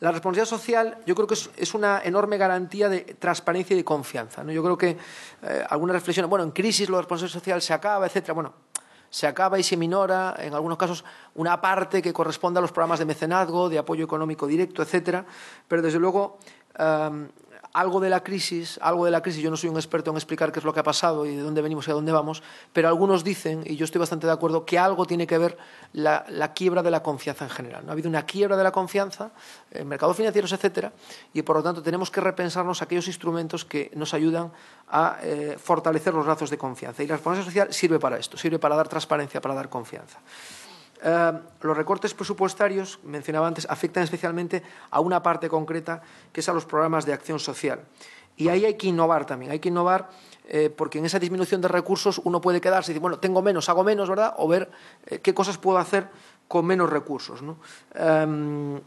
La responsabilidad social yo creo que es, una enorme garantía de transparencia y de confianza. Yo creo que alguna eh, algunas reflexiones, bueno, en crisis la responsabilidad social se acaba, etcétera. Bueno, se acaba y se minora, en algunos casos, una parte que corresponde a los programas de mecenazgo, de apoyo económico directo, etcétera. Pero desde luego. Em, algo de la crisis, algo de la crisis, yo no soy un experto en explicar qué es lo que ha pasado y de dónde venimos y a dónde vamos, pero algunos dicen, y yo estoy bastante de acuerdo, que algo tiene que ver la, la quiebra de la confianza en general. ¿no? Ha habido una quiebra de la confianza en mercados financieros, etcétera, y por lo tanto tenemos que repensarnos aquellos instrumentos que nos ayudan a eh, fortalecer los lazos de confianza. Y la responsabilidad social sirve para esto, sirve para dar transparencia, para dar confianza. Eh, los recortes presupuestarios, mencionaba antes, afectan especialmente a una parte concreta, que es a los programas de acción social. Y ahí hay que innovar también, hay que innovar eh, porque en esa disminución de recursos uno puede quedarse y decir, bueno, tengo menos, hago menos, ¿verdad? O ver eh, qué cosas puedo hacer con menos recursos. Em,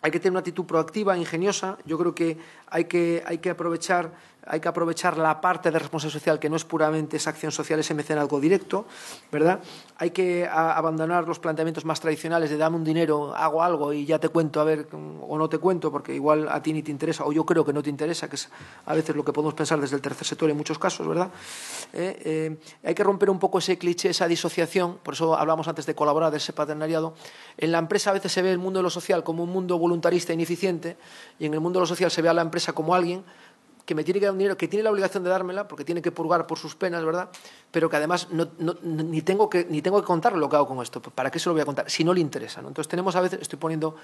hay que tener una actitud proactiva, ingeniosa. Yo creo que, hay que aprovechar hay que aprovechar la parte de responsabilidad social que no es puramente esa acción social, ese algo directo, ¿verdad? Hay que abandonar los planteamientos más tradicionales de dame un dinero, hago algo y ya te cuento, a ver, mm, o no te cuento, porque igual a ti ni te interesa, o yo creo que no te interesa, que es a veces lo que podemos pensar desde el tercer sector en muchos casos, ¿verdad? Eh, eh, hay que romper un poco ese cliché, esa disociación, por eso hablamos antes de colaborar, de ese paternariado. En la empresa a veces se ve el mundo de lo social como un mundo voluntarista e ineficiente, y en el mundo de lo social se ve a la empresa como alguien que tiene que dar que tiene la obligación de dármela, porque tiene que purgar por sus penas, ¿verdad? Pero que además no, ni, tengo que, ni tengo que contar lo que hago con esto. ¿Para qué se lo voy a contar? Si no le interesa, Entonces tenemos a veces, estoy poniendo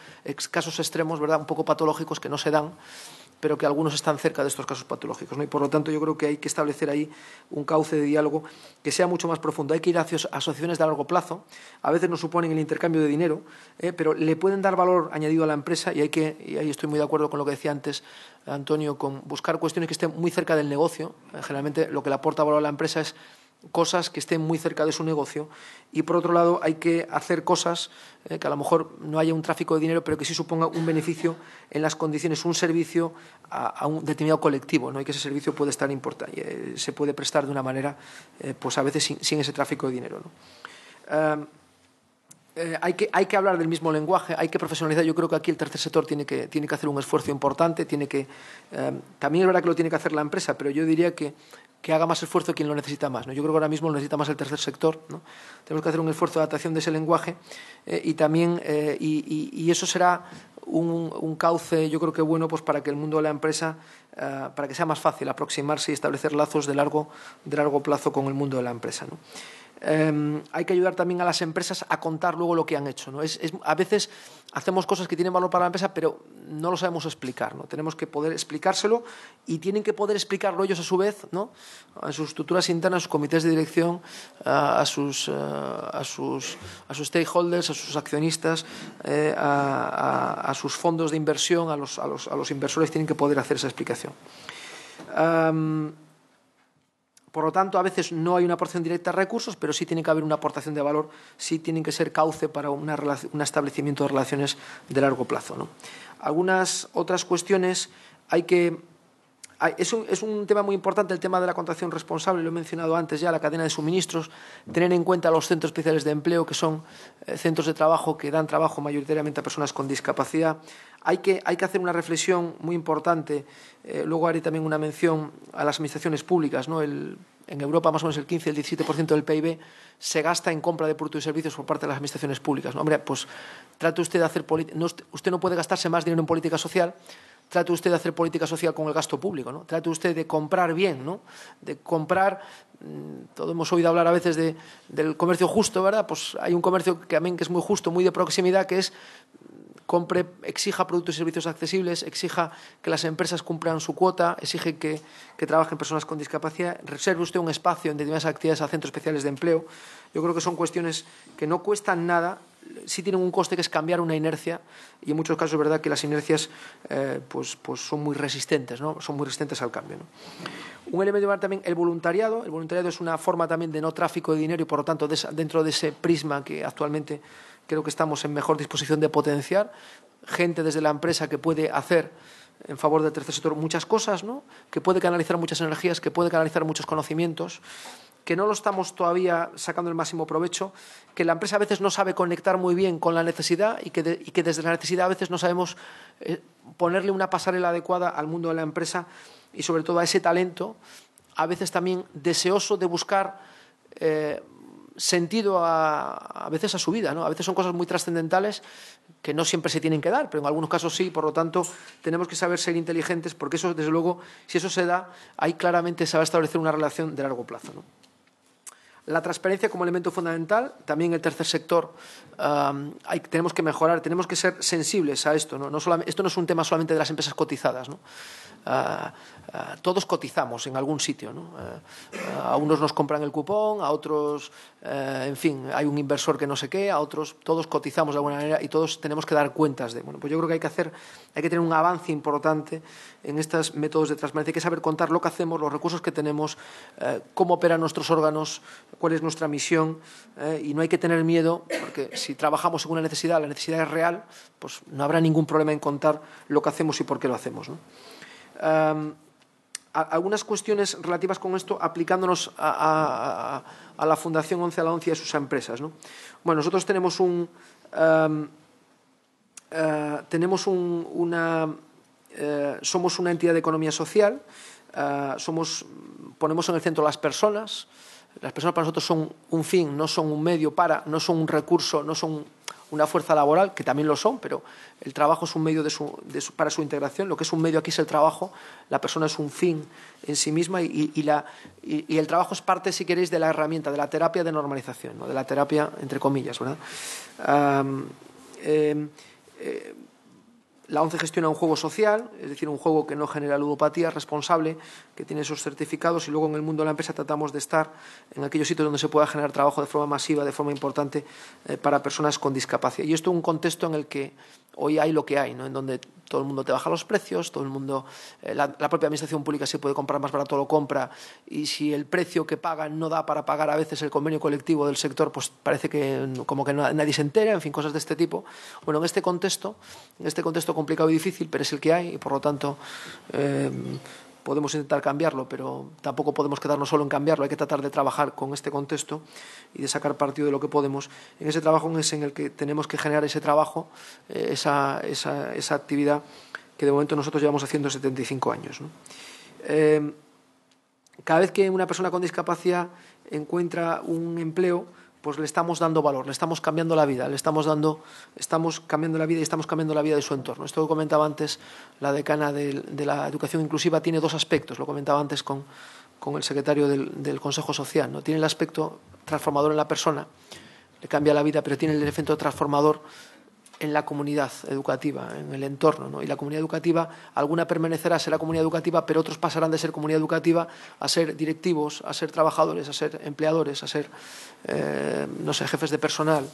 casos extremos, ¿verdad? Un poco patológicos que no se dan pero que algunos están cerca de estos casos patológicos. Y por lo tanto yo creo que hay que establecer ahí un cauce de diálogo que sea mucho más profundo. Hay que ir hacia asociaciones de largo plazo, a veces no suponen el intercambio de dinero, ¿eh? pero le pueden dar valor añadido a la empresa y, hay que, y ahí estoy muy de acuerdo con lo que decía antes Antonio, con buscar cuestiones que estén muy cerca del negocio. Eh, generalmente lo que le aporta valor a la empresa es cosas que estén muy cerca de su negocio y por otro lado hay que hacer cosas eh, que a lo mejor no haya un tráfico de dinero pero que sí suponga un beneficio en las condiciones, un servicio a, un determinado colectivo ¿no? y que ese servicio puede estar eh, se puede prestar de una manera eh, pues a veces sin, ese tráfico de dinero. Em, eh, hay, que, hay que hablar del mismo lenguaje, hay que profesionalizar. Yo creo que aquí el tercer sector tiene que, tiene que hacer un esfuerzo importante, tiene que, em, también es verdad que lo tiene que hacer la empresa, pero yo diría que que haga más esfuerzo quien lo necesita más. ¿no? Yo creo que ahora mismo lo necesita más el tercer sector. Tenemos que hacer un esfuerzo de adaptación de ese lenguaje eh, y también eh, y, eso será un, cauce, yo creo que bueno, pues para que el mundo de la empresa, eh, para que sea más fácil aproximarse y establecer lazos de largo, plazo con el mundo de la empresa. Em, hay que ayudar también a las empresas a contar luego lo que han hecho. ¿no? Es, a veces hacemos cosas que tienen valor para la empresa, pero no lo sabemos explicar. ¿no? Tenemos que poder explicárselo y tienen que poder explicarlo ellos a su vez, ¿no? a sus estructuras internas, a sus comités de dirección, a, sus, eh, a, sus, a sus stakeholders, a sus accionistas, eh, a, sus fondos de inversión, a los, a los, a los inversores tienen que poder hacer esa explicación. Em, por lo tanto, a veces no hay una aportación directa de recursos, pero sí tiene que haber una aportación de valor, sí tienen que ser cauce para un establecimiento de relaciones de largo plazo. Algunas otras cuestiones hay que es un, tema muy importante el tema de la contratación responsable, lo he mencionado antes ya, la cadena de suministros, tener en cuenta los centros especiales de empleo, que son eh, centros de trabajo que dan trabajo mayoritariamente a personas con discapacidad, hay que, hay que hacer una reflexión muy importante. Eh, luego haré también una mención a las administraciones públicas. en Europa, más o menos el 15, el 17% del PIB se gasta en compra de productos y servicios por parte de las administraciones públicas. Hombre, pues trate usted de hacer No, usted no puede gastarse más dinero en política social trate usted de hacer política social con el gasto público, ¿no? Trate usted de comprar bien, ¿no? De comprar, mm, todos hemos oído hablar a veces del comercio justo, ¿verdad? Pues hay un comercio que mí que es muy justo, muy de proximidad, que es compre, exija productos y servicios accesibles, exija que las empresas cumplan su cuota, exige que, trabajen personas con discapacidad, reserve usted un espacio en determinadas actividades a centros especiales de empleo. Yo creo que son cuestiones que no cuestan nada, sí tienen un coste que es cambiar una inercia y en muchos casos es verdad que las inercias eh, pues, pues, son muy resistentes, ¿no? son muy resistentes al cambio. Un elemento también el voluntariado. El voluntariado es una forma también de no tráfico de dinero y por lo tanto dentro de ese prisma que actualmente creo que estamos en mejor disposición de potenciar gente desde la empresa que puede hacer en favor del tercer sector muchas cosas, ¿no? que puede canalizar muchas energías, que puede canalizar muchos conocimientos, que no lo estamos todavía sacando el máximo provecho, que la empresa a veces no sabe conectar muy bien con la necesidad y que, que desde la necesidad a veces no sabemos eh, ponerle una pasarela adecuada al mundo de la empresa y sobre todo a ese talento, a veces también deseoso de buscar eh, sentido a, a, veces a su vida. ¿no? A veces son cosas muy trascendentales que no siempre se tienen que dar, pero en algunos casos sí, por lo tanto tenemos que saber ser inteligentes porque eso, desde luego, si eso se da, ahí claramente se va a establecer una relación de largo plazo. ¿no? La transparencia como elemento fundamental, también en el tercer sector, tenemos que mejorar, tenemos que ser sensibles a esto. ¿no? No esto no es un tema solamente de las empresas cotizadas. ¿no? Ah, Ah, todos cotizamos en algún sitio. ¿no? Ah, ah, a unos nos compran el cupón, a otros, eh, en fin, hay un inversor que no sé qué, a otros, todos cotizamos de alguna manera y todos tenemos que dar cuentas de. Bueno, pues yo creo que hay que hacer, hay que tener un avance importante en estos métodos de transparencia. Hay que saber contar lo que hacemos, los recursos que tenemos, eh, cómo operan nuestros órganos, cuál es nuestra misión eh, y no hay que tener miedo, porque si trabajamos según una necesidad, la necesidad es real, pues no habrá ningún problema en contar lo que hacemos y por qué lo hacemos. ¿no? algunas cuestiones relativas con esto aplicándonos a, la Fundación 11 a la 11 y a sus empresas. Bueno, nosotros tenemos un... Em, eh, tenemos una... Eh, somos una entidad de economía social, eh, somos, ponemos en el centro las personas, las personas para nosotros son un fin, no son un medio para, no son un recurso, no son una fuerza laboral, que también lo son, pero el trabajo es un medio para su integración. Lo que es un medio aquí es el trabajo, la persona es un fin en sí misma y, la, el trabajo es parte, si queréis, de la herramienta, de la terapia de normalización, de la terapia, entre comillas. ¿verdad? Em, eh, la ONCE gestiona un juego social, es decir, un juego que no genera ludopatía, responsable, que tiene esos certificados y luego en el mundo de la empresa tratamos de estar en aquellos sitios donde se pueda generar trabajo de forma masiva, de forma importante eh, para personas con discapacidad. Y esto es un contexto en el que hoy hay lo que hay, ¿no? En donde todo el mundo te baja los precios, todo el mundo, eh, la, propia administración pública si puede comprar más barato lo compra y si el precio que pagan no da para pagar a veces el convenio colectivo del sector, pues parece que como que nadie se entera, en fin, cosas de este tipo. Bueno, en este contexto, en este contexto complicado y difícil, pero es el que hay y por lo tanto eh, podemos intentar cambiarlo, pero tampoco podemos quedarnos solo en cambiarlo, hay que tratar de trabajar con este contexto y de sacar partido de lo que podemos. En ese trabajo es en el que tenemos que generar ese trabajo, eh, esa, actividad que de momento nosotros llevamos haciendo 75 años. Eh, cada vez que una persona con discapacidad encuentra un empleo, pues le estamos dando valor, le estamos cambiando la vida, le estamos dando, estamos cambiando la vida y estamos cambiando la vida de su entorno. Esto que comentaba antes la decana de, la educación inclusiva tiene dos aspectos, lo comentaba antes con, el secretario del, Consejo Social, ¿no? Tiene el aspecto transformador en la persona, le cambia la vida, pero tiene el efecto transformador en la comunidad educativa, en el entorno. ¿no? Y la comunidad educativa, alguna permanecerá, ser a la comunidad educativa, pero otros pasarán de ser comunidad educativa a ser directivos, a ser trabajadores, a ser empleadores, a ser, eh, no sé, jefes de personal,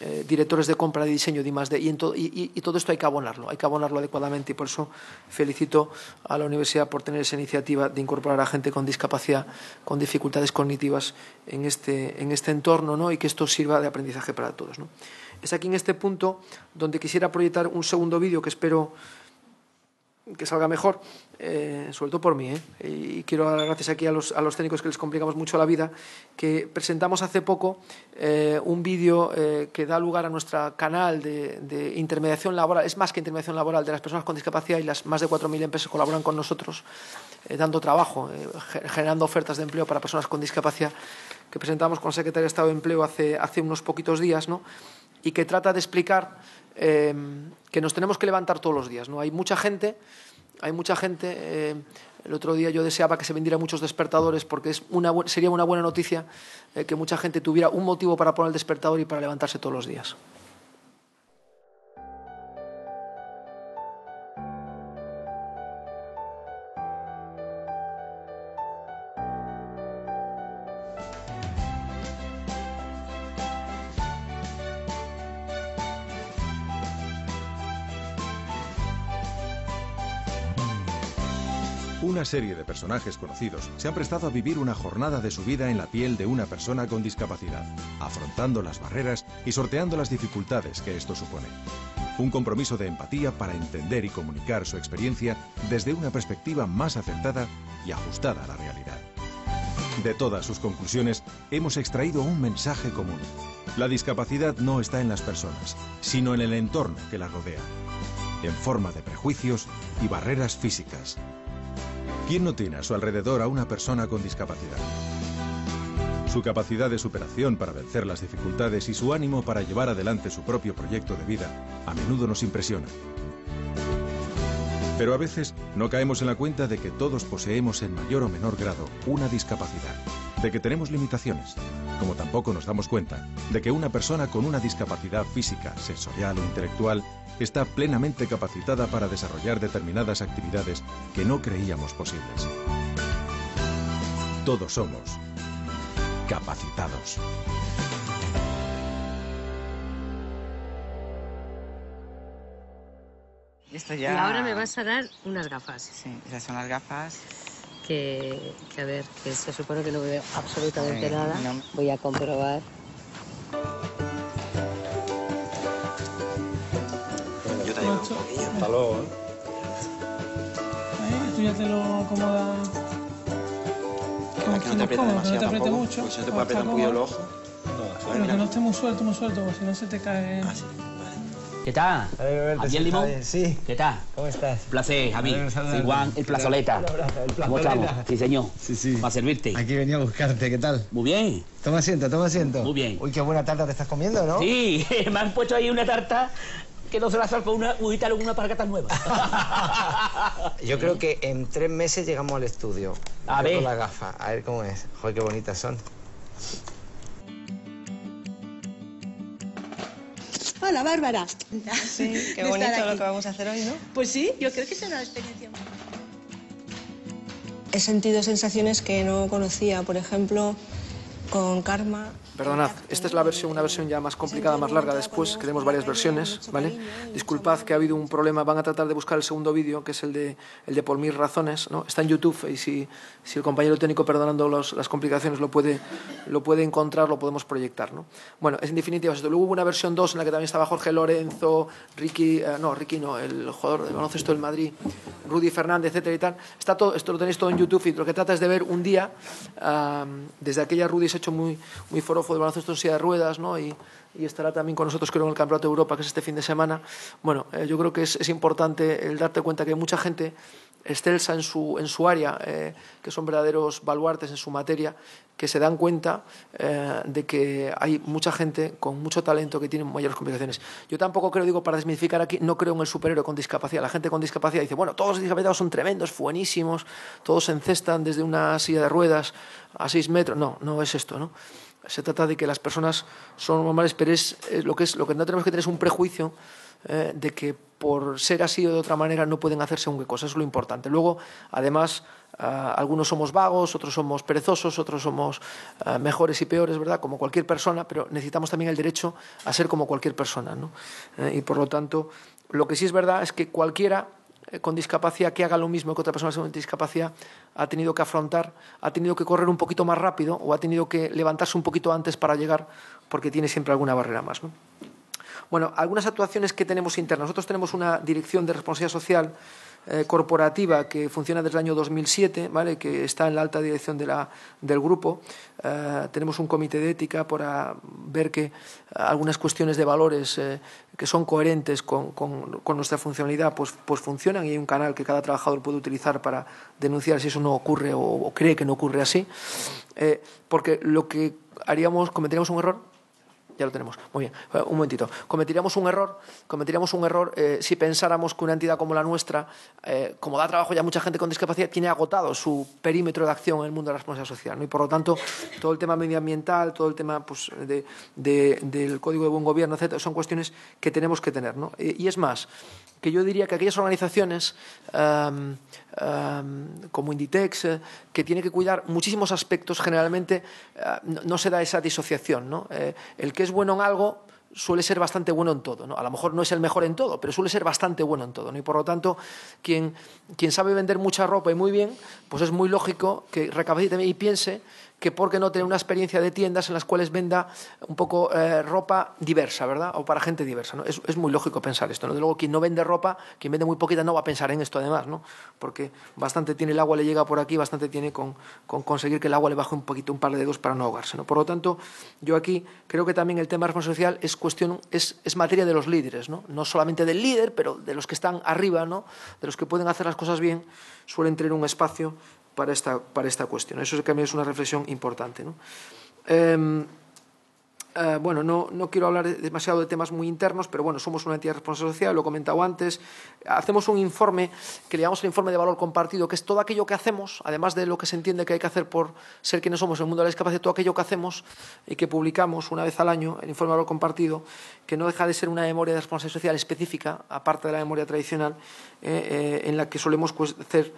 eh, directores de compra, de diseño, de más de y, todo esto hay que abonarlo, hay que abonarlo adecuadamente. Y por eso felicito a la universidad por tener esa iniciativa de incorporar a gente con discapacidad, con dificultades cognitivas en este, en este entorno, ¿no? y que esto sirva de aprendizaje para todos. ¿no? Es aquí en este punto donde quisiera proyectar un segundo vídeo que espero que salga mejor, eh, sobre por mí, ¿eh? y quiero dar gracias aquí a los, técnicos que les complicamos mucho la vida, que presentamos hace poco eh, un vídeo eh, que da lugar a nuestro canal de, intermediación laboral, es más que intermediación laboral de las personas con discapacidad y las más de 4.000 empresas colaboran con nosotros eh, dando trabajo, generando ofertas de empleo para personas con discapacidad, que presentamos con Secretaría de Estado de Empleo hace, hace unos poquitos días, ¿no? y que trata de explicar em, que nos tenemos que levantar todos los días. ¿no? Hay mucha gente, hay mucha gente. Em, el otro día yo deseaba que se vendieran muchos despertadores porque sería una buena noticia eh, que mucha gente tuviera un motivo para poner el despertador y para levantarse todos los días. una serie de personajes conocidos se han prestado a vivir una jornada de su vida en la piel de una persona con discapacidad, afrontando las barreras y sorteando las dificultades que esto supone. Un compromiso de empatía para entender y comunicar su experiencia desde una perspectiva más acertada y ajustada a la realidad. De todas sus conclusiones hemos extraído un mensaje común. La discapacidad no está en las personas, sino en el entorno que la rodea, en forma de prejuicios y barreras físicas, ¿Quién no tiene a su alrededor a una persona con discapacidad? Su capacidad de superación para vencer las dificultades y su ánimo para llevar adelante su propio proyecto de vida a menudo nos impresiona. Pero a veces no caemos en la cuenta de que todos poseemos en mayor o menor grado una discapacidad, de que tenemos limitaciones, como tampoco nos damos cuenta de que una persona con una discapacidad física, sensorial o intelectual está plenamente capacitada para desarrollar determinadas actividades que no creíamos posibles. Todos somos capacitados. Y ahora me vas a dar unas gafas. Sí, esas son las gafas que, que a ver, que se supone que no veo absolutamente eh, nada. Voy a comprobar. Yo te ayudo. Hasta luego, ¿eh? eh Tú ya te lo acomoda. Como que no te apriete demasiado. No te mucho. Pues no te puede apretar un poquillo el ojo. No, pero que no esté muy suelto, muy suelto, porque si no se te cae. Ah, sí. ¿Qué tal? el Limón. Sí. ¿Qué tal? ¿Cómo estás? Placer, Javier. Igual, el plazoleta. ¿Cómo estamos? Sí, señor. Sí, sí. Para servirte. Aquí venía a buscarte, ¿qué tal? Muy bien. Toma asiento, toma asiento. Muy bien. Uy, qué buena tarta te estás comiendo, ¿no? Sí, me han puesto ahí una tarta que no se la salpa una ujita alguna pargata nueva. Yo creo que en tres meses llegamos al estudio. A ver. Con la gafa, a ver cómo es. Joder, qué bonitas son. ¡Hola, Bárbara! Sí, qué bonito lo que vamos a hacer hoy, ¿no? Pues sí, yo creo que es una experiencia muy He sentido sensaciones que no conocía, por ejemplo, con Karma. Perdonad, esta es la versión, una versión ya más complicada, más larga. Después que tenemos varias versiones, ¿vale? Disculpad que ha habido un problema. Van a tratar de buscar el segundo vídeo, que es el de, el de por mil razones, ¿no? Está en YouTube y si, si el compañero técnico, perdonando las complicaciones, lo puede, lo puede encontrar, lo podemos proyectar, ¿no? Bueno, es en definitiva esto. Luego hubo una versión 2 en la que también estaba Jorge Lorenzo, Ricky, eh, no, Ricky no, el jugador de baloncesto del Madrid, Rudy Fernández, etcétera y tal. Está todo, esto lo tenéis todo en YouTube y lo que trata es de ver un día, ah, desde aquella Rudy se hecho muy, muy forofo de baloncesto en silla de ruedas, ¿no? Y, estará también con nosotros, creo, en el Campeonato de Europa, que es este fin de semana. Bueno, eh, yo creo que es, es importante el darte cuenta que hay mucha gente excelsa en su, en su área, eh, que son verdaderos baluartes en su materia, que se dan cuenta eh, de que hay mucha gente con mucho talento que tiene mayores complicaciones. Yo tampoco creo, digo, para desmitificar aquí, no creo en el superhéroe con discapacidad. La gente con discapacidad dice, bueno, todos los discapacitados son tremendos, buenísimos, todos se encestan desde una silla de ruedas a seis metros. No, no es esto, ¿no? Se trata de que las personas son normales, pero lo, que es, lo que no tenemos que tener es un prejuicio eh, de que por ser así o de otra manera no pueden hacerse un qué cosa, es lo importante. Luego, además, ah, algunos somos vagos, otros somos perezosos, otros somos ah, mejores y peores, ¿verdad? Como cualquier persona, pero necesitamos también el derecho a ser como cualquier persona, ¿no? Eh, y por lo tanto, lo que sí es verdad es que cualquiera eh, con discapacidad que haga lo mismo que otra persona con discapacidad ha tenido que afrontar, ha tenido que correr un poquito más rápido o ha tenido que levantarse un poquito antes para llegar porque tiene siempre alguna barrera más, ¿no? Bueno, algunas actuaciones que tenemos internas. Nosotros tenemos una dirección de responsabilidad social eh, corporativa que funciona desde el año 2007, ¿vale? que está en la alta dirección del grupo. Eh, tenemos un comité de ética para ver que eh, algunas cuestiones de valores que son coherentes con, nuestra funcionalidad pues, pues funcionan y hay un canal que cada trabajador puede utilizar para denunciar si eso no ocurre o, o cree que no ocurre así. porque lo que haríamos, cometeríamos un error ya lo tenemos. Muy bien, eh, un momentito. Cometeríamos un error, un error eh, si pensáramos que una entidad como la nuestra, eh, como da trabajo ya mucha gente con discapacidad, tiene agotado su perímetro de acción en el mundo de la responsabilidad social. Y por lo tanto, todo el tema medioambiental, todo el tema pues, del código de buen gobierno, etcétera, son cuestiones que tenemos que tener. Y es más, que yo diría que aquellas organizaciones em, em, como Inditex, eh, que tiene que cuidar muchísimos aspectos, generalmente eh, no, se da esa disociación. Eh, el que es bueno en algo suele ser bastante bueno en todo. A lo mejor no es el mejor en todo, pero suele ser bastante bueno en todo. Y por lo tanto, quien, quien sabe vender mucha ropa y muy bien, pues es muy lógico que recapacite y piense que por qué no tener una experiencia de tiendas en las cuales venda un poco eh, ropa diversa, ¿verdad? O para gente diversa, ¿no? Es, muy lógico pensar esto, ¿no? De luego, quien no vende ropa, quien vende muy poquita, no va a pensar en esto además, ¿no? Porque bastante tiene el agua, le llega por aquí, bastante tiene con, conseguir que el agua le baje un poquito, un par de dedos para no ahogarse, ¿no? Por lo tanto, yo aquí creo que también el tema de responsabilidad social es cuestión, es, es materia de los líderes, ¿no? No solamente del líder, pero de los que están arriba, ¿no? De los que pueden hacer las cosas bien, suelen tener un espacio para esta, cuestión. Eso también es una reflexión importante. Em, eh, bueno, no, quiero hablar demasiado de temas muy internos, pero bueno, somos una entidad de responsabilidad social, lo he comentado antes. Hacemos un informe que le llamamos el informe de valor compartido, que es todo aquello que hacemos, además de lo que se entiende que hay que hacer por ser quienes somos en el mundo de la discapacidad, todo aquello que hacemos y que publicamos una vez al año, el informe de valor compartido, que no deja de ser una memoria de responsabilidad social específica, aparte de la memoria tradicional, eh, eh, en la que solemos pues, hacer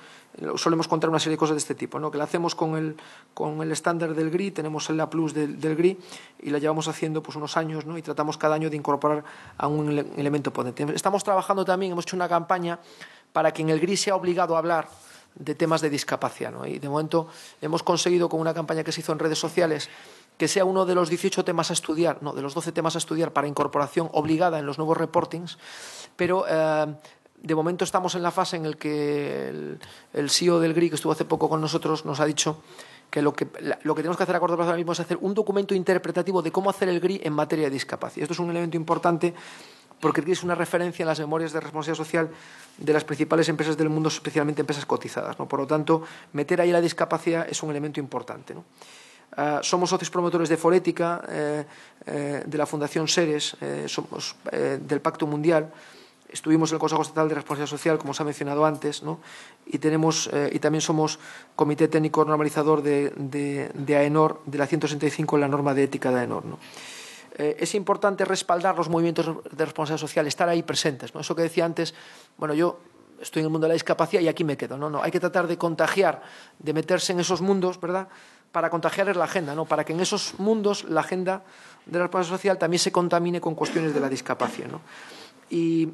solemos contar una serie de cosas de este tipo, ¿no? que la hacemos con el, con el estándar del GRI, tenemos la plus del, del, GRI y la llevamos haciendo pues, unos años ¿no? y tratamos cada año de incorporar a un elemento potente. Estamos trabajando también, hemos hecho una campaña para que en el GRI sea obligado a hablar de temas de discapacidad. ¿no? Y de momento hemos conseguido con una campaña que se hizo en redes sociales que sea uno de los 18 temas a estudiar, no, de los 12 temas a estudiar para incorporación obligada en los nuevos reportings, pero eh, de momento estamos en la fase en la que el, CEO del GRI, que estuvo hace poco con nosotros, nos ha dicho que lo, que tenemos que hacer a corto plazo ahora mismo es hacer un documento interpretativo de cómo hacer el GRI en materia de discapacidad. Esto es un elemento importante porque el GRI es una referencia en las memorias de responsabilidad social de las principales empresas del mundo, especialmente empresas cotizadas. Por lo tanto, meter ahí la discapacidad es un elemento importante. Ah, somos socios promotores de Forética, eh, eh, de la Fundación Seres, eh, somos del Pacto Mundial. Estuvimos en el Consejo Estatal de Responsabilidad Social, como se ha mencionado antes, ¿no? y, tenemos, eh, y también somos comité técnico normalizador de, de, de, AENOR, de la 165, la norma de ética de AENOR. ¿no? Eh, es importante respaldar los movimientos de responsabilidad social, estar ahí presentes. ¿no? Eso que decía antes, bueno, yo estoy en el mundo de la discapacidad y aquí me quedo. No, no, hay que tratar de contagiar, de meterse en esos mundos, ¿verdad? Para contagiar la agenda, ¿no? Para que en esos mundos la agenda de la responsabilidad social también se contamine con cuestiones de la discapacidad, ¿no? Y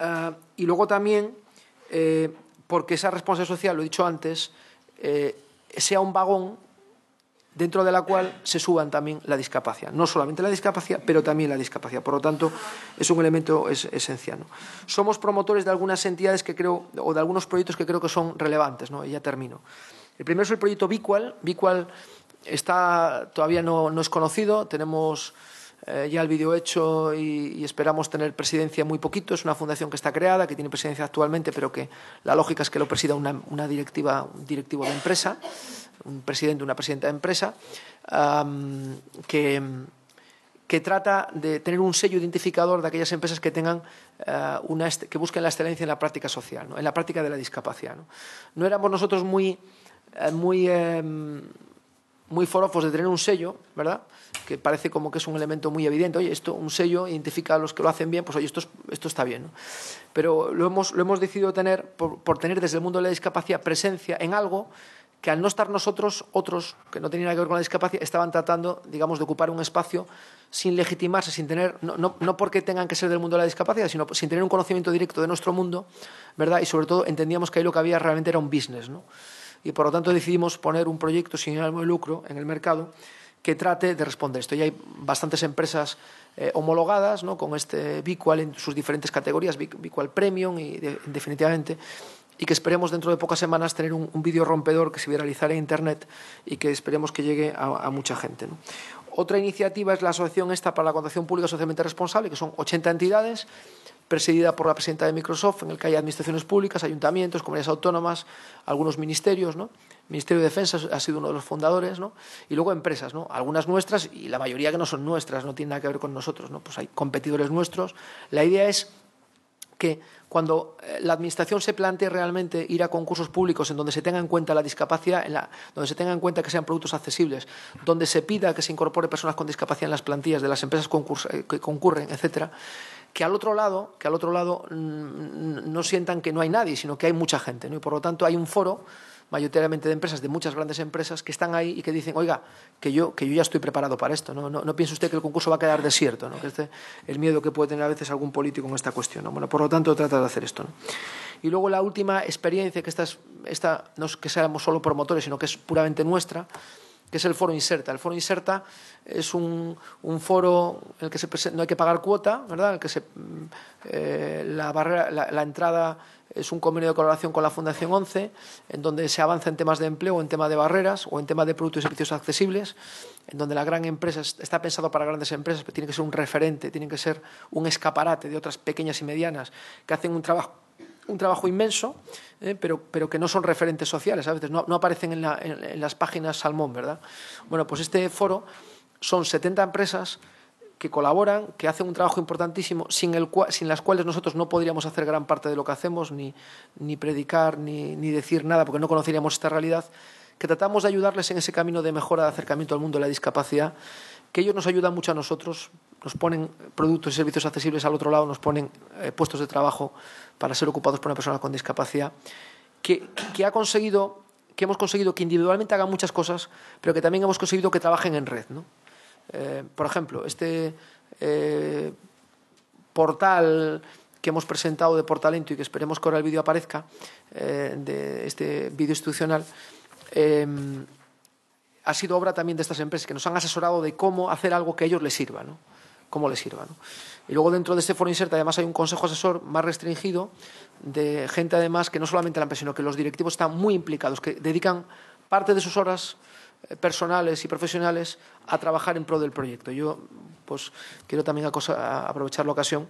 Ah, y luego también, eh, porque esa responsabilidad social, lo he dicho antes, eh, sea un vagón dentro de la cual se suban también la discapacidad. No solamente la discapacidad, pero también la discapacidad. Por lo tanto, es un elemento esencial. Somos promotores de algunas entidades que creo, o de algunos proyectos que creo que son relevantes, ¿no? y ya termino. El primero es el proyecto Bicual. Bicual está, todavía no, no es conocido. Tenemos eh, ya el vídeo hecho y, esperamos tener presidencia muy poquito. Es una fundación que está creada, que tiene presidencia actualmente, pero que la lógica es que lo presida una, directiva, un directivo de empresa, un presidente, una presidenta de empresa, que trata de tener un sello identificador de aquellas empresas que tengan eh, una que busquen la excelencia en la práctica social, ¿no? en la práctica de la discapacidad. No, éramos nosotros muy, eh, em, muy forofos de tener un sello, ¿verdad? que parece como que es un elemento muy evidente. Oye, esto, un sello identifica a los que lo hacen bien, pues oye, esto, esto está bien. Pero lo hemos, lo hemos decidido tener por, tener desde el mundo de la discapacidad presencia en algo que al no estar nosotros, otros que no tenían nada que ver con la discapacidad, estaban tratando, digamos, de ocupar un espacio sin legitimarse, sin tener, no, no, no, porque tengan que ser del mundo de la discapacidad, sino sin tener un conocimiento directo de nuestro mundo, ¿verdad? Y sobre todo entendíamos que ahí lo que había realmente era un business, ¿no? Y por lo tanto decidimos poner un proyecto sin ánimo de lucro en el mercado que trate de responder esto. Y hay bastantes empresas eh, homologadas ¿no? con este Bicual en sus diferentes categorías, Bicual Premium y definitivamente, y que esperemos dentro de pocas semanas tener un, vídeo rompedor que se viralizará en Internet y que esperemos que llegue a, mucha gente. Otra iniciativa es la asociación esta para la contratación pública socialmente responsable, que son 80 entidades presidida por la presidenta de Microsoft, en el que hay administraciones públicas, ayuntamientos, comunidades autónomas, algunos ministerios, ¿no? El Ministerio de Defensa ha sido uno de los fundadores, Y luego empresas, ¿no? Algunas nuestras y la mayoría que no son nuestras, no tienen nada que ver con nosotros, ¿no? Pues hay competidores nuestros. La idea es que cuando eh, la administración se plantee realmente ir a concursos públicos en donde se tenga en cuenta la discapacidad, en donde se tenga en cuenta que sean productos accesibles, donde se pida que se incorpore personas con discapacidad en las plantillas de las empresas eh, que concurren, etcétera, que al otro lado, que al otro lado mm, mm, no sientan que no hay nadie, sino que hay mucha gente. Y por lo tanto hay un foro mayoritariamente de empresas, de muchas grandes empresas, que están ahí y que dicen, oiga, que yo, ya estoy preparado para esto, ¿no? No, piense usted que el concurso va a quedar desierto, ¿no? que este el miedo que puede tener a veces algún político en esta cuestión. Bueno, por lo tanto, trata de hacer esto. Y luego la última experiencia, que esta, esta no es que seamos solo promotores, sino que es puramente nuestra, que es el foro Inserta. El foro Inserta es un, foro en el que no hay que pagar cuota, ¿verdad? Mm, eh, la, entrada es un convenio de colaboración con la Fundación 11, en donde se avanza en temas de empleo, en temas de barreras o en temas de productos y servicios accesibles, en donde la gran empresa está pensado para grandes empresas, pero tiene que ser un referente, tiene que ser un escaparate de otras pequeñas y medianas que hacen un trabajo un trabajo inmenso, eh, pero, que no son referentes sociales, a veces no, aparecen en, las páginas Salmón, ¿verdad? Bueno, pues este foro son 70 empresas que colaboran, que hacen un trabajo importantísimo, sin, el sin las cuales nosotros no podríamos hacer gran parte de lo que hacemos, ni, predicar, ni, decir nada, porque no conoceríamos esta realidad, que tratamos de ayudarles en ese camino de mejora, de acercamiento al mundo de la discapacidad, que ellos nos ayudan mucho a nosotros, nos ponen productos y servicios accesibles al otro lado, nos ponen eh, puestos de trabajo para ser ocupados por una persona con discapacidad, que, ha conseguido que hemos conseguido que individualmente hagan muchas cosas, pero que también hemos conseguido que trabajen en red. Eh, por ejemplo, este eh, portal que hemos presentado de Portalento y que esperemos que ahora el vídeo aparezca, eh, de este vídeo institucional, em, ha sido obra también de estas empresas que nos han asesorado de cómo hacer algo que a ellos les sirva, ¿no? cómo les sirva. ¿no? Y luego dentro de este foro Inserta además hay un consejo asesor más restringido de gente además que no solamente la empresa, sino que los directivos están muy implicados, que dedican parte de sus horas eh, personales y profesionales a trabajar en pro del proyecto. Yo pues quiero también aprovechar la ocasión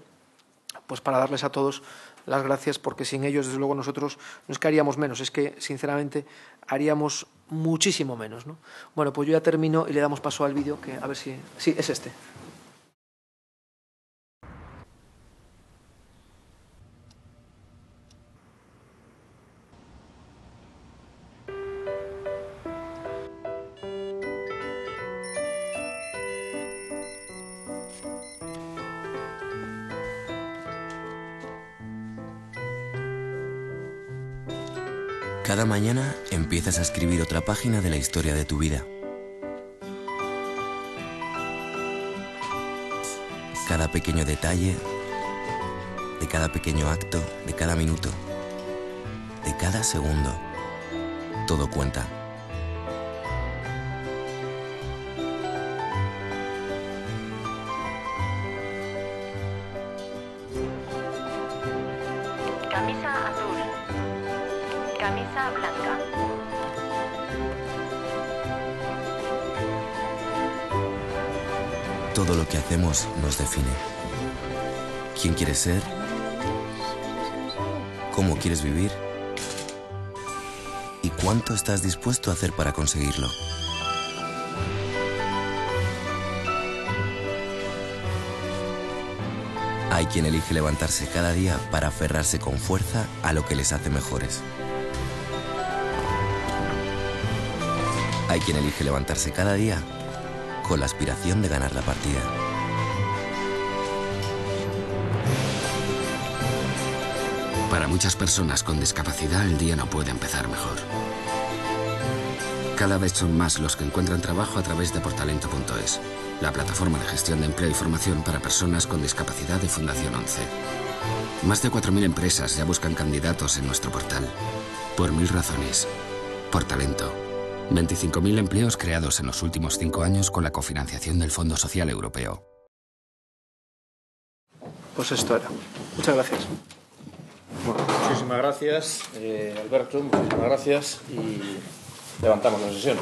pues para darles a todos las gracias porque sin ellos desde luego nosotros no es que haríamos menos, es que sinceramente haríamos muchísimo menos, ¿no? Bueno, pues yo ya termino y le damos paso al vídeo que a ver si sí es este. Cada mañana empiezas a escribir otra página de la historia de tu vida. Cada pequeño detalle, de cada pequeño acto, de cada minuto, de cada segundo, todo cuenta. que hacemos nos define. ¿Quién quieres ser? ¿Cómo quieres vivir? ¿Y cuánto estás dispuesto a hacer para conseguirlo? Hay quien elige levantarse cada día para aferrarse con fuerza a lo que les hace mejores. Hay quien elige levantarse cada día con la aspiración de ganar la partida. muchas personas con discapacidad el día no puede empezar mejor. Cada vez son más los que encuentran trabajo a través de portalento.es, la plataforma de gestión de empleo y formación para personas con discapacidad de Fundación 11. Más de 4.000 empresas ya buscan candidatos en nuestro portal. Por mil razones. Portalento. 25.000 empleos creados en los últimos cinco años con la cofinanciación del Fondo Social Europeo. Pues esto era. Muchas gracias muchísimas gracias, eh, Alberto, muchísimas gracias y levantamos la sesión.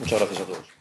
Muchas gracias a todos.